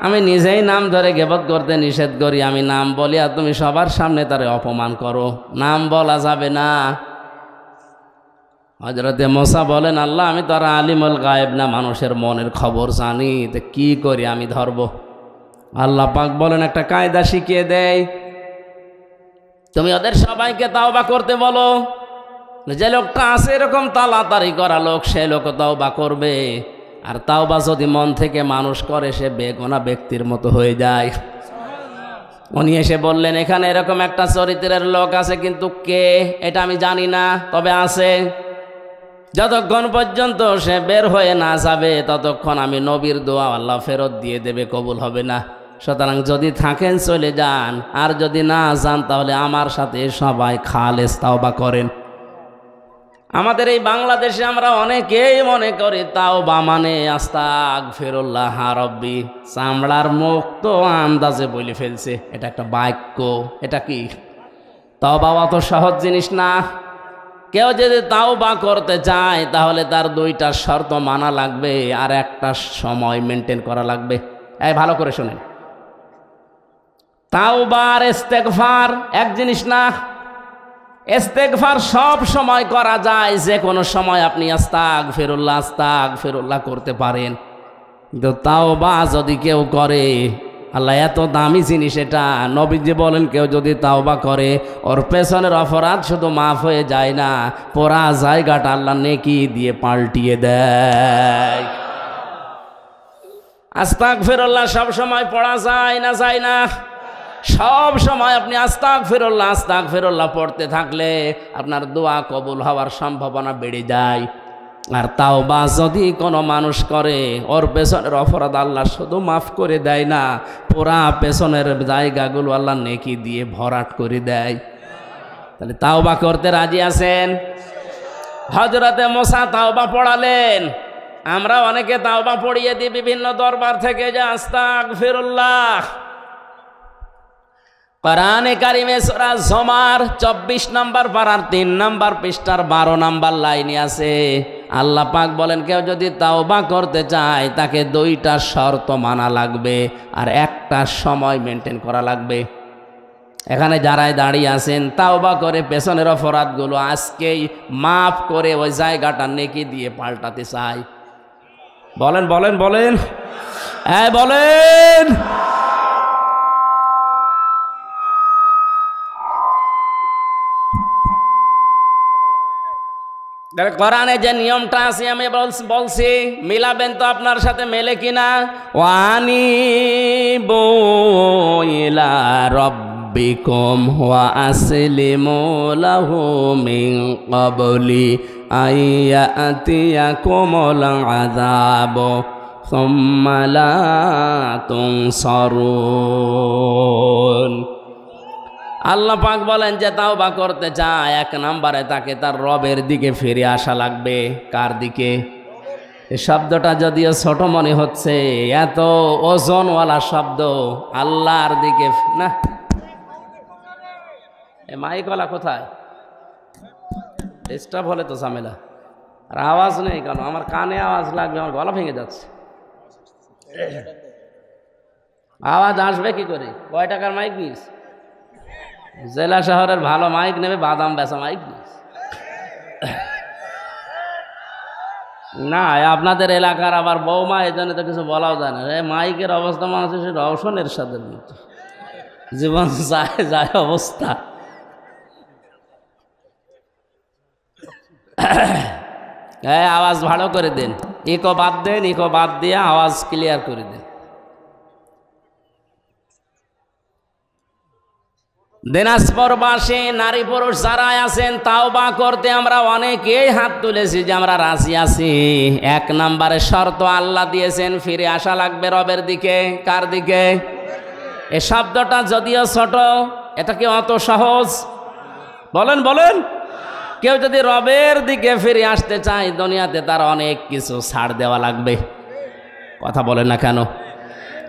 S1: আমি নিজেই নাম ধরে গেবত করতে নিষেধ করি আমি নাম বলি আর তুমি সবার সামনে তারে অপমান করো নাম বলা যাবে না হজরতে মোসা বলেন আল্লাহ আমি তারা আলিমল আলিমুল গায়েব না মানুষের মনের খবর জানি তো কি করি আমি ধরব আল্লাহ পাক বলেন একটা কায়দা শিখিয়ে দেয় তুমি ওদের সবাইকে তাও বা করতে বলো যে লোকটা আছে এরকম তালাতাড়ি করা লোক সে লোক বা করবে আর তাও বা যদি মন থেকে মানুষ করে সে বেগোনা ব্যক্তির মতো হয়ে যায় উনি এসে বললেন এখানে এরকম একটা চরিত্রের লোক আছে কিন্তু কে এটা আমি জানি না তবে আছে যতক্ষণ পর্যন্ত সে বের হয়ে না যাবে ততক্ষণ আমি নবীর দোয়া আল্লাহ ফেরত দিয়ে দেবে কবুল হবে না সুতরাং যদি থাকেন চলে যান আর যদি না যান তাহলে আমার সাথে সবাই খালেস্তাও বা করেন আমাদের এই বাংলাদেশে আমরা অনেকেই মনে করি তাও বামানে আস্তাক ফেরুল্লাহ রব্বি চামড়ার মুখ তো আন্দাজে বলে ফেলছে এটা একটা বাক্য এটা কি তাও বাবা তো সহজ জিনিস না কেউ যদি তাও বা করতে চায় তাহলে তার দুইটা শর্ত মানা লাগবে আর একটা সময় মেনটেন করা লাগবে এই ভালো করে শোনেন তাও বা ইস্তেকফার এক জিনিস না এস্তেকফার সব সময় করা যায় যে কোনো সময় আপনি আস্তাক ফেরুল্লাহ আস্তাক ফেরুল্লাহ করতে পারেন কিন্তু তাও বা যদি কেউ করে আল্লাহ এত দামি জিনিস এটা নবীজি বলেন কেউ যদি তাও বা করে ওর পেছনের অপরাধ শুধু মাফ হয়ে যায় না পোড়া জায়গাটা আল্লাহ নেকি দিয়ে পাল্টিয়ে দেয় আস্তাক সব সবসময় পড়া যায় না যায় না সব সময় আপনি আস্তাক ফেরোল্লা আস্তাক ফেরোল্লা পড়তে থাকলে আপনার দোয়া কবুল হওয়ার সম্ভাবনা বেড়ে যায় আর তাও বা যদি কোনো মানুষ করে ওর পেছনের অপরাধ আল্লাহ শুধু মাফ করে দেয় না পোড়া পেছনের জায়গাগুলো আল্লাহ নেকি দিয়ে ভরাট করে দেয় তাহলে তাও বা করতে রাজি আছেন হজরতে মশা তাও বা পড়ালেন আমরা অনেকে তাওবা পড়িয়ে দিই বিভিন্ন দরবার থেকে যে আস্তাক ফিরুল্লাহ পারানে কারিমে সরা জমার চব্বিশ নম্বর পারার তিন নম্বর পৃষ্ঠার বারো নম্বর লাইনে আছে আল্লাহ পাক বলেন কেউ যদি তাওবা করতে চায় তাকে দুইটা শর্ত মানা লাগবে আর একটা সময় মেনটেন করা লাগবে এখানে যারাই দাঁড়িয়ে আছেন তাওবা করে পেছনের অপরাধগুলো আজকেই মাফ করে ওই জায়গাটা নেকি দিয়ে পাল্টাতে চায় বলেন বলেন বলেন হ্যাঁ বলেন দেখ কোরআনে যে নিয়মটা আছে আমি বলছি মিলাবেন তো আপনার সাথে মেলে কিনা ওয়ানি বইলা মোলা হো আসলিমু কবলি আইয়া ক্বাবলি কোমল আদাব সুম্মা তুম সরু আল্লাহ পাক বলেন যে তাও বা করতে চায় এক নাম্বারে তাকে তার রবের দিকে ফিরে আসা লাগবে কার দিকে এ শব্দটা যদিও ছোট মনে হচ্ছে এত ওজনওয়ালা শব্দ আল্লাহর দিকে না এ মাইকলা কোথায় ডিস্টার্ব হলে তো ঝামেলা আর আওয়াজ নেই কেন আমার কানে আওয়াজ লাগবে আমার গলা ভেঙে যাচ্ছে আওয়াজ আসবে কি করে কয় টাকার মাইক নিয়েছে জেলা শহরের ভালো মাইক নেবে বাদাম বেচা মাইক না আপনাদের এলাকার আবার বৌমা এই জন্য তো কিছু বলাও যায় না মাইকের অবস্থা মানুষের সে রওশনের সাথে মতো জীবন যায় যায় অবস্থা হ্যাঁ আওয়াজ ভালো করে দেন ইকো বাদ দেন ইকো বাদ দিয়ে আওয়াজ ক্লিয়ার করে দেন বাসে নারী পুরুষ যারা আছেন তাও বা করতে আমরা অনেকেই হাত তুলেছি যে আমরা রাজি আছি এক নম্বরে শর্ত আল্লাহ দিয়েছেন ফিরে আসা লাগবে রবের দিকে কার দিকে এ শব্দটা যদিও ছোট এটা কি অত সহজ বলেন বলেন কেউ যদি রবের দিকে ফিরে আসতে চায় দুনিয়াতে তার অনেক কিছু ছাড় দেওয়া লাগবে কথা বলেন না কেন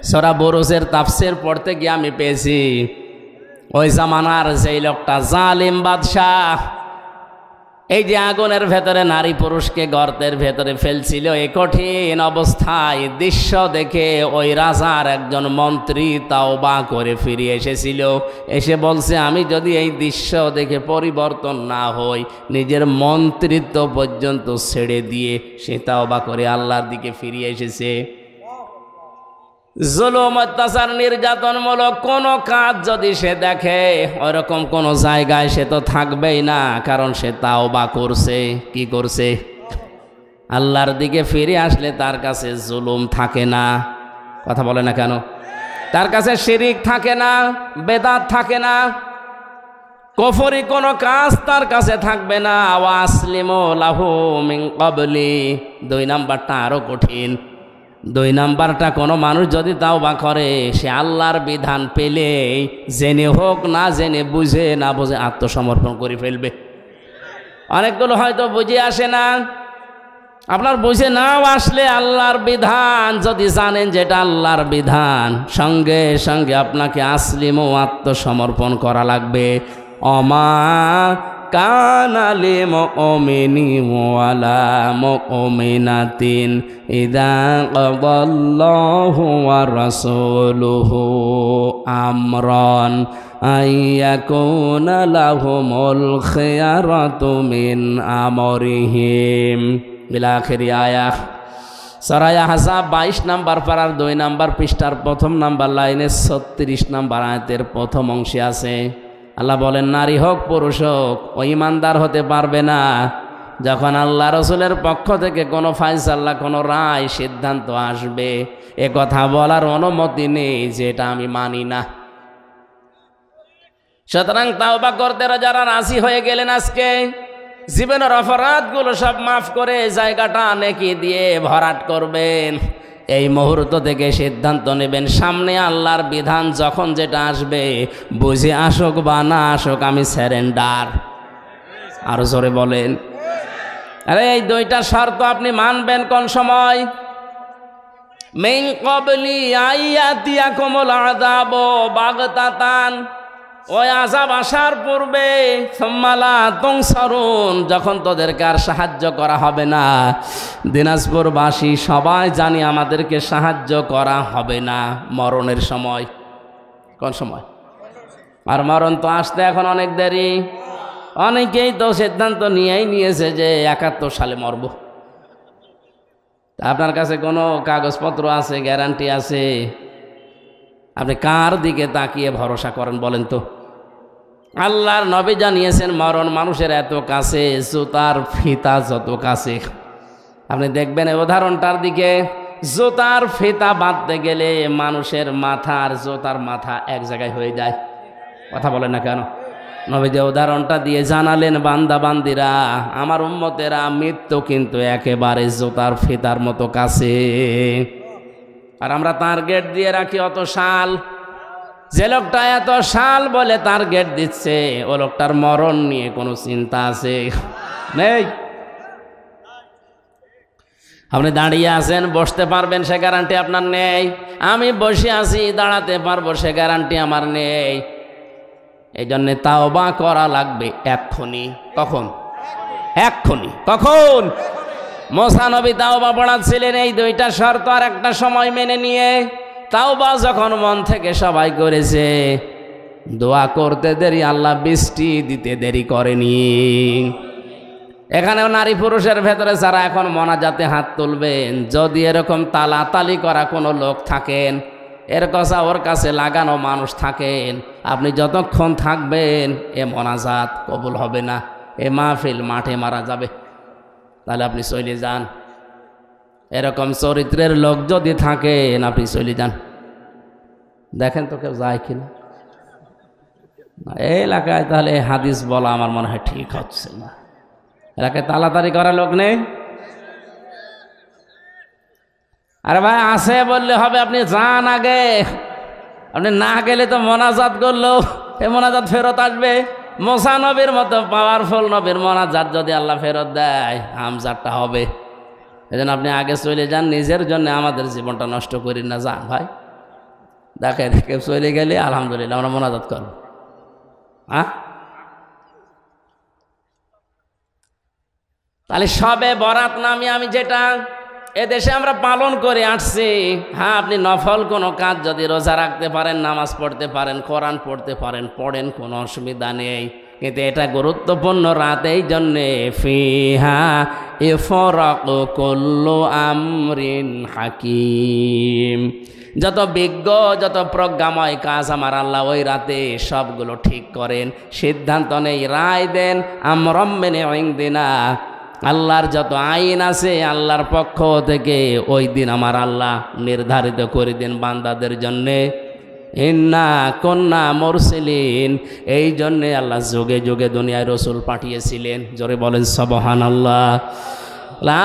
S1: সরা বরুসের তাফসের পড়তে গিয়ে আমি পেয়েছি ওই জামানার যেই লোকটা জালিম বাদশাহ এই যে আগুনের ভেতরে নারী পুরুষকে গর্তের ভেতরে ফেলছিল এই কঠিন অবস্থায় দৃশ্য দেখে ওই রাজার একজন মন্ত্রী তাও বা করে ফিরে এসেছিল এসে বলছে আমি যদি এই দৃশ্য দেখে পরিবর্তন না হই নিজের মন্ত্রিত্ব পর্যন্ত ছেড়ে দিয়ে সে তাও বা করে আল্লাহর দিকে ফিরে এসেছে জুলুম অত্যাচার নির্যাতনমূলক কোনো কাজ যদি সে দেখে ওরকম কোনো জায়গায় সে তো থাকবেই না কারণ সে তাও বা করছে কি করছে আল্লাহর দিকে ফিরে আসলে তার কাছে জুলুম থাকে না কথা বলে না কেন তার কাছে শিরিক থাকে না বেদাত থাকে না কফরি কোনো কাজ তার কাছে থাকবে না ওয়াসলিম লাহু মিং কবলি দুই নাম্বারটা আরও কঠিন দুই নাম্বারটা কোনো মানুষ যদি বা করে সে আল্লাহর বিধান পেলে জেনে হোক না জেনে বুঝে না বুঝে আত্মসমর্পণ করে ফেলবে অনেকগুলো হয়তো বুঝে আসে না আপনার বুঝে নাও আসলে আল্লাহর বিধান যদি জানেন যেটা আল্লাহর বিধান সঙ্গে সঙ্গে আপনাকে আসলিম ও আত্মসমর্পণ করা লাগবে অমা কানালে মমিনি ওয়ালা মমিনাতিন ইদা কবল্লাহু ওয়া রাসূলুহু আমরান আইয়াকুনা লাহুমুল খিয়ারাতু মিন আমরিহিম বিলা আখিরি আয়াহ সরায়া হাসা বাইশ নাম্বার পাড়ার দুই নাম্বার পৃষ্ঠার প্রথম নাম্বার লাইনে ছত্রিশ নাম্বার আয়তের প্রথম অংশে আছে আল্লাহ বলেন নারী হোক পুরুষ হোক ও ইমানদার হতে পারবে না যখন আল্লাহ রসুলের পক্ষ থেকে কোনো ফাইসাল্লা কোনো রায় সিদ্ধান্ত আসবে এ কথা বলার অনুমতি নেই যে এটা আমি মানি না সুতরাং তাওবা করতে যারা রাজি হয়ে গেলেন আজকে জীবনের অপরাধগুলো সব মাফ করে জায়গাটা নেকি দিয়ে ভরাট করবেন এই মুহূর্ত থেকে সিদ্ধান্ত নেবেন সামনে আল্লাহর বিধান যখন যেটা আসবে বুঝে আসুক বা না আসুক আমি স্যারেন্ডার আরো জোরে বলেন আরে এই দুইটা শর্ত আপনি মানবেন কোন সময় মেইন কবলি আইয়া দিয়া কমল আদাব বাগতাতান ওই আজাব আসার পূর্বে সম্মালা তংসারুন যখন তোদেরকে আর সাহায্য করা হবে না দিনাজপুরবাসী সবাই জানি আমাদেরকে সাহায্য করা হবে না মরণের সময় কোন সময় আর মরণ তো আসতে এখন অনেক দেরি অনেকেই তো সিদ্ধান্ত নিয়েই নিয়েছে যে একাত্তর সালে মরব আপনার কাছে কোনো কাগজপত্র আছে গ্যারান্টি আছে আপনি কার দিকে তাকিয়ে ভরসা করেন বলেন তো আল্লাহর নবী জানিয়েছেন মরণ মানুষের এত কাছে জুতার ফিতা যত কাছে আপনি দেখবেন উদাহরণটার দিকে জোতার ফিতা বাঁধতে গেলে মানুষের মাথা আর জোতার মাথা এক জায়গায় হয়ে যায় কথা বলেন না কেন যে উদাহরণটা দিয়ে জানালেন বান্দা বান্দিরা আমার উম্মতেরা মৃত্যু কিন্তু একেবারে জোতার ফিতার মতো কাছে আর আমরা তার গেট দিয়ে রাখি অত সাল যে লোকটা এত শাল বলে তার গেট দিচ্ছে ও লোকটার মরণ নিয়ে কোনো চিন্তা আছে নেই আপনি দাঁড়িয়ে আছেন বসতে পারবেন সে গ্যারান্টি আপনার নেই আমি বসে আছি দাঁড়াতে পারবো সে গ্যারান্টি আমার নেই এই জন্যে তাও বা করা লাগবে এক্ষুনি কখন এক্ষুনি কখন মোসানবী তাও বা পড়াচ্ছিলেন এই দুইটা শর্ত আর একটা সময় মেনে নিয়ে তাও বা যখন মন থেকে সবাই করেছে দোয়া করতে দেরি আল্লাহ বৃষ্টি দিতে দেরি করেনি এখানেও নারী পুরুষের ভেতরে যারা এখন মনাজাতে হাত তুলবেন যদি এরকম তালাতালি করা কোনো লোক থাকেন এর কথা ওর কাছে লাগানো মানুষ থাকেন আপনি যতক্ষণ থাকবেন এ মনাজাত কবুল হবে না এ মাহফিল মাঠে মারা যাবে তাহলে আপনি চলে যান এরকম চরিত্রের লোক যদি থাকেন আপনি চলে যান দেখেন তো কেউ যায় কিনা এই এলাকায় তাহলে হাদিস বলা আমার মনে হয় ঠিক হচ্ছে না এলাকায় তাড়াতাড়ি করা লোক নেই আরে ভাই আসে বললে হবে আপনি যান আগে আপনি না গেলে তো মোনাজাত করলো এ মোনাজাত ফেরত আসবে মোসা নবীর মতো পাওয়ারফুল নবীর মোনাজাত যদি আল্লাহ ফেরত দেয় হামজাতটা হবে এই জন্য আপনি আগে চলে যান নিজের জন্য আমাদের জীবনটা নষ্ট করি না যান ভাই দেখে দেখে চলে গেলে আলহামদুলিল্লাহ আমরা মোনাজাত করব হ্যাঁ তাহলে সবে বরাত নামি আমি যেটা এদেশে আমরা পালন করে আসছি হ্যাঁ আপনি নফল কোনো কাজ যদি রোজা রাখতে পারেন নামাজ পড়তে পারেন কোরআন পড়তে পারেন পড়েন কোনো অসুবিধা নেই কিন্তু এটা গুরুত্বপূর্ণ রাত এই জন্যে ফিহা এ ফরক করল আমরিন হাকিম যত বিজ্ঞ যত প্রজ্ঞাময় কাজ আমার আল্লাহ ওই রাতে সবগুলো ঠিক করেন সিদ্ধান্ত নেই রায় দেন আমরম মেনে দিনা আল্লাহর যত আইন আছে আল্লাহর পক্ষ থেকে ওই দিন আমার আল্লাহ নির্ধারিত করে দিন বান্দাদের জন্যে ইন্না কন্যা মরসেলিন এই জন্যে আল্লাহ যুগে যুগে দুনিয়ায় রসুল পাঠিয়েছিলেন জোরে বলেন সবহান আল্লাহ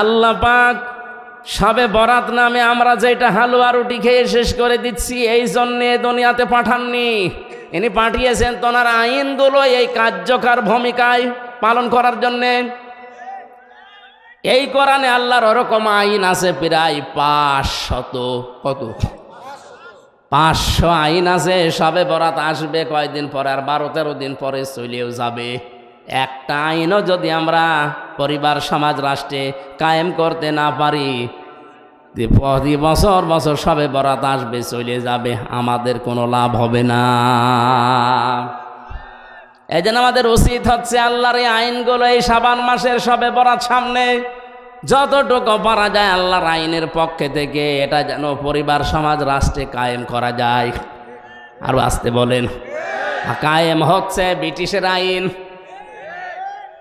S1: আল্লাহ পাক সাবে বরাত নামে আমরা যেটা হালুয়া রুটি খেয়ে শেষ করে দিচ্ছি এই জন্যে দুনিয়াতে পাঠাননি ইনি পাঠিয়েছেন তোনার আইনগুলো এই কার্যকর ভূমিকায় পালন করার জন্যে এই কোরআনে আল্লাহর ওরকম আইন আছে প্রায় পাঁচ শত কত পাঁচশো আইন আছে সবে বরাত আসবে কয়দিন পরে আর বারো তেরো দিন পরে চলেও যাবে একটা আইনও যদি আমরা পরিবার সমাজ রাষ্ট্রে কায়েম করতে না পারি প্রতি বছর বছর সবে বরাত আসবে চলে যাবে আমাদের কোনো লাভ হবে না এই আমাদের উচিত হচ্ছে আল্লাহর এই আইনগুলো এই সাবান মাসের সবে বরাত সামনে যতটুকু পারা যায় আল্লাহর আইনের পক্ষে থেকে এটা যেন পরিবার সমাজ রাষ্ট্রে কায়েম করা যায় আরও আসতে বলেন কায়েম হচ্ছে ব্রিটিশের আইন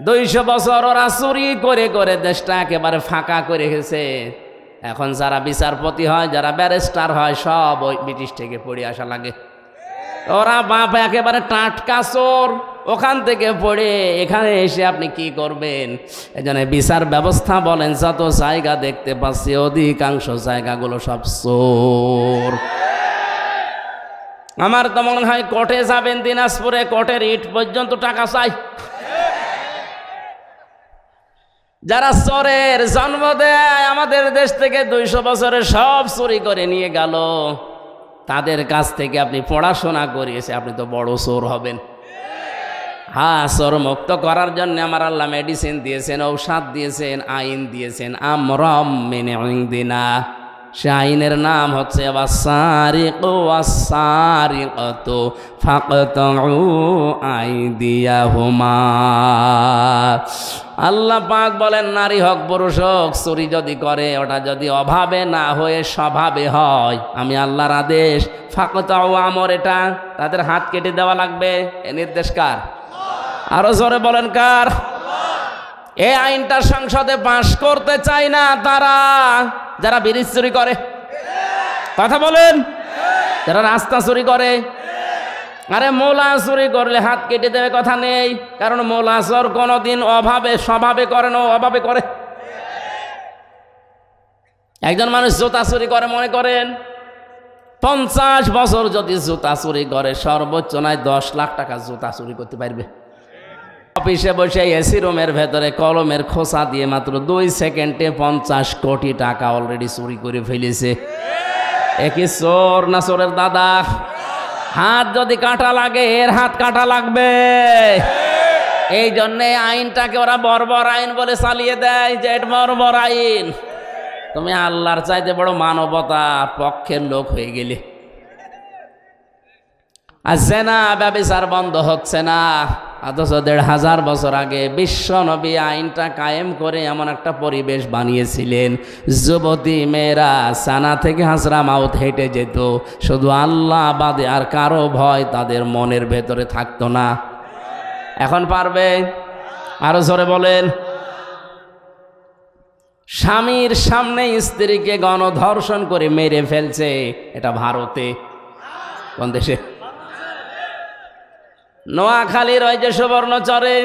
S1: দুইশো বছর ওরা চুরি করে করে দেশটা একেবারে ফাঁকা করে গেছে এখন যারা বিচারপতি হয় যারা ব্যারিস্টার হয় সব ওই ব্রিটিশ থেকে পড়ে আসা লাগে ওরা বাপ একেবারে টাটকা চোর ওখান থেকে পড়ে এখানে এসে আপনি কি করবেন এজন্য বিচার ব্যবস্থা বলেন যত জায়গা দেখতে পাচ্ছি অধিকাংশ জায়গাগুলো সব সোর আমার তো মনে হয় কোর্টে যাবেন দিনাজপুরে কোর্টের ইট পর্যন্ত টাকা চাই যারা চোরের জন্ম দেয় আমাদের দেশ থেকে দুইশো বছরে সব চুরি করে নিয়ে গেল তাদের কাছ থেকে আপনি পড়াশোনা করিয়েছে আপনি তো বড় চোর হবেন হ্যাঁ, সর মুক্ত করার জন্য আমার আল্লাহ মেডিসিন দিয়েছেন ঔষধ দিয়েছেন আইন দিয়েছেন আমরম মেনে দিনা সে আইনের নাম হচ্ছে আল্লাহ পাক বলেন নারী হক পুরুষ হোক চুরি যদি করে ওটা যদি অভাবে না হয়ে স্বভাবে হয় আমি আল্লাহর আদেশ ফাঁকতাও আমর এটা তাদের হাত কেটে দেওয়া লাগবে এ নির্দেশকার আরো জোরে বলেন কার এ আইনটা সংসদে পাশ করতে চায় না তারা যারা বিড়ি চুরি করে কথা বলেন যারা রাস্তা চুরি করে আরে মোলা চুরি করলে হাত কেটে দেবে কথা নেই কারণ মোলা চোর কোনোদিন অভাবে স্বভাবে করে না অভাবে করে একজন মানুষ জুতা চুরি করে মনে করেন পঞ্চাশ বছর যদি জুতা চুরি করে সর্বোচ্চ নয় দশ লাখ টাকা জুতা চুরি করতে পারবে অফিসে বসে এসি রুমের ভেতরে কলমের খোসা দিয়ে মাত্র দুই সেকেন্ডে পঞ্চাশ কোটি টাকা অলরেডি চুরি করে ফেলেছে একই চোর না চোরের দাদা হাত যদি কাটা লাগে এর হাত কাটা লাগবে এই জন্যে আইনটাকে ওরা বর্বর আইন বলে চালিয়ে দেয় যে বর্বর আইন তুমি আল্লাহর চাইতে বড় মানবতা পক্ষের লোক হয়ে গেলে আর জেনা ব্যবসার বন্ধ হচ্ছে না অথচ দেড় হাজার বছর আগে বিশ্ব নবী আইনটা কায়েম করে এমন একটা পরিবেশ বানিয়েছিলেন যুবতী মেয়েরা সানা থেকে হাসরা মাউথ হেঁটে যেত শুধু আল্লাহ বাদে আর কারো ভয় তাদের মনের ভেতরে থাকতো না এখন পারবে আরো জোরে বলেন স্বামীর সামনে স্ত্রীকে গণধর্ষণ করে মেরে ফেলছে এটা ভারতে কোন দেশে নোয়াখালীর ওই যে সুবর্ণচরে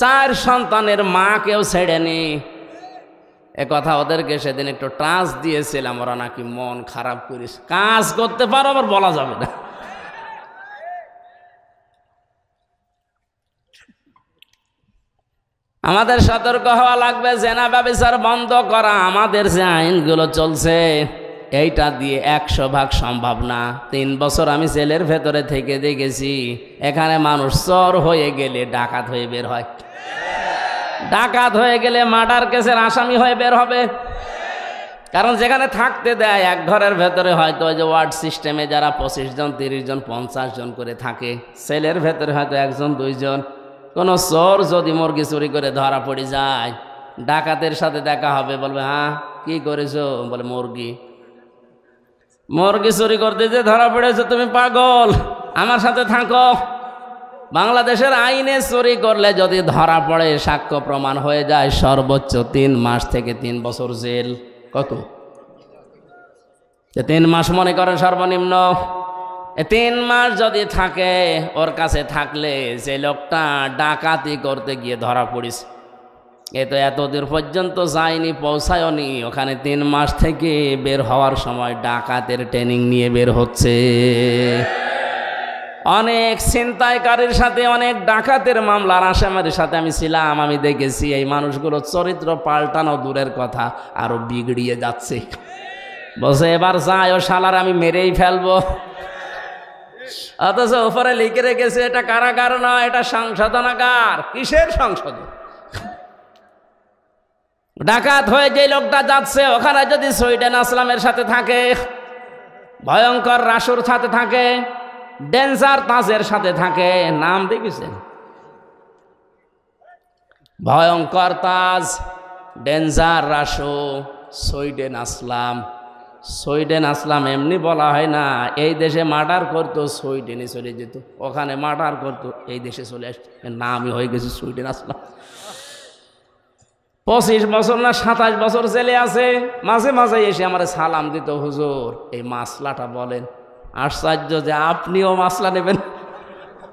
S1: চার সন্তানের মা কেউ ছেড়েনি এ কথা ওদেরকে সেদিন একটু ট্রাস দিয়েছিলাম ওরা নাকি মন খারাপ করিস কাজ করতে পারো আবার বলা যাবে না আমাদের সতর্ক হওয়া লাগবে জেনা ব্যবসার বন্ধ করা আমাদের যে আইনগুলো চলছে এইটা দিয়ে একশো ভাগ সম্ভব না তিন বছর আমি জেলের ভেতরে থেকে দেখেছি এখানে মানুষ চর হয়ে গেলে ডাকাত হয়ে বের হয় ডাকাত হয়ে গেলে মার্ডার কেসের আসামি হয়ে বের হবে কারণ যেখানে থাকতে দেয় এক ঘরের ভেতরে হয়তো ওই যে ওয়ার্ড সিস্টেমে যারা পঁচিশ জন তিরিশ জন পঞ্চাশ জন করে থাকে সেলের ভেতরে হয়তো একজন দুইজন কোনো চর যদি মুরগি চুরি করে ধরা পড়ে যায় ডাকাতের সাথে দেখা হবে বলবে হ্যাঁ কী করেছো বলে মুরগি মর্গে চুরি করতে যে ধরা পড়েছে তুমি পাগল আমার সাথে থাকো বাংলাদেশের আইনে চুরি করলে যদি ধরা পড়ে সাক্ষ্য প্রমাণ হয়ে যায় সর্বোচ্চ তিন মাস থেকে তিন বছর জেল কত তিন মাস মনে করেন সর্বনিম্ন তিন মাস যদি থাকে ওর কাছে থাকলে যে লোকটা ডাকাতি করতে গিয়ে ধরা পড়েছে এ তো এতদূর পর্যন্ত যায়নি পৌঁছায়নি ওখানে তিন মাস থেকে বের হওয়ার সময় ডাকাতের ট্রেনিং নিয়ে বের হচ্ছে অনেক ছিনতাইকারীর সাথে অনেক ডাকাতের মামলার আসামের সাথে আমি ছিলাম আমি দেখেছি এই মানুষগুলোর চরিত্র পাল্টানো দূরের কথা আরও বিগড়িয়ে যাচ্ছে বসে এবার যায় ও সালার আমি মেরেই ফেলবো অথচ ওপরে লিখে রেখেছে এটা কারাগার না এটা সংশোধনাগার কিসের সংশোধন ডাকাত হয়ে যে লোকটা যাচ্ছে ওখানে যদি সৈডেন আসলামের সাথে থাকে ভয়ঙ্কর রাসুর সাথে থাকে ডেন্সার তাজের সাথে থাকে নাম দেখেছেন ভয়ঙ্কর তাজ ডেঞ্জার রাসু সৈডেন আসলাম সৈডেন আসলাম এমনি বলা হয় না এই দেশে মার্ডার করতো সৈডেনে চলে যেত ওখানে মার্ডার করতো এই দেশে চলে আসতো নামই হয়ে গেছে সুইডেন আসলাম পঁচিশ বছর না সাতাশ বছর ছেলে আছে মাঝে মাঝে এসে আমার সালাম দিত হুজুর এই মাসলাটা বলেন আশ্চর্য যে আপনিও মাসলা নেবেন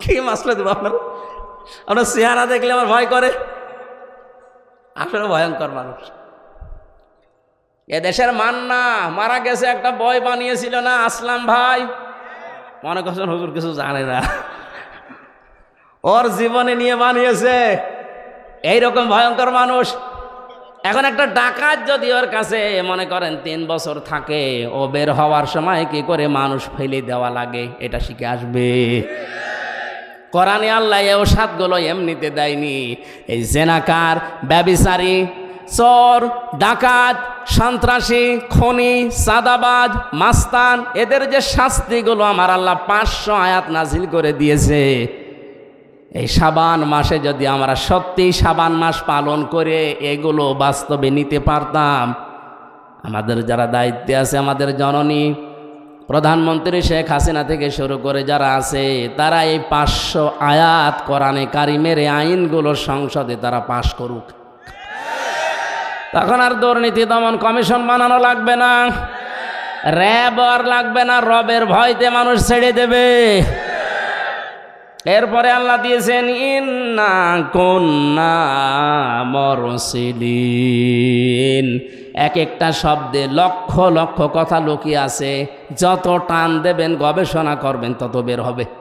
S1: কি মাসলা দেব আপনার আপনার চেহারা দেখলে আমার ভয় করে আসলে ভয়ঙ্কর মানুষ এদেশের না মারা গেছে একটা বই বানিয়েছিল না আসলাম ভাই মনে করছেন হুজুর কিছু জানে না ওর জীবনে নিয়ে বানিয়েছে এইরকম ভয়ঙ্কর মানুষ এখন একটা ডাকাত যদি ওর কাছে মনে করেন তিন বছর থাকে ও বের হওয়ার সময় কি করে মানুষ ফেলে দেওয়া লাগে এটা শিখে আসবে কোরআনে আল্লাহ এ ওষাদগুলো এমনিতে দেয়নি এই জেনাকার ব্যবিচারী চর ডাকাত সন্ত্রাসী খনি সাদাবাদ মাস্তান এদের যে শাস্তিগুলো আমার আল্লাহ পাঁচশো আয়াত নাজিল করে দিয়েছে এই সাবান মাসে যদি আমরা সত্যি সাবান মাস পালন করে এগুলো বাস্তবে নিতে পারতাম আমাদের যারা দায়িত্বে আছে আমাদের জননী প্রধানমন্ত্রী শেখ হাসিনা থেকে শুরু করে যারা আছে তারা এই পাঁচশো আয়াত করানে কারিমের আইনগুলো সংসদে তারা পাশ করুক তখন আর দুর্নীতি দমন কমিশন বানানো লাগবে না র্যাব আর লাগবে না রবের ভয়তে মানুষ ছেড়ে দেবে এরপরে আল্লাহ দিয়েছেন ইন্না কন্যা এক একটা শব্দে লক্ষ লক্ষ কথা লোকই আছে যত টান দেবেন গবেষণা করবেন তত বের হবে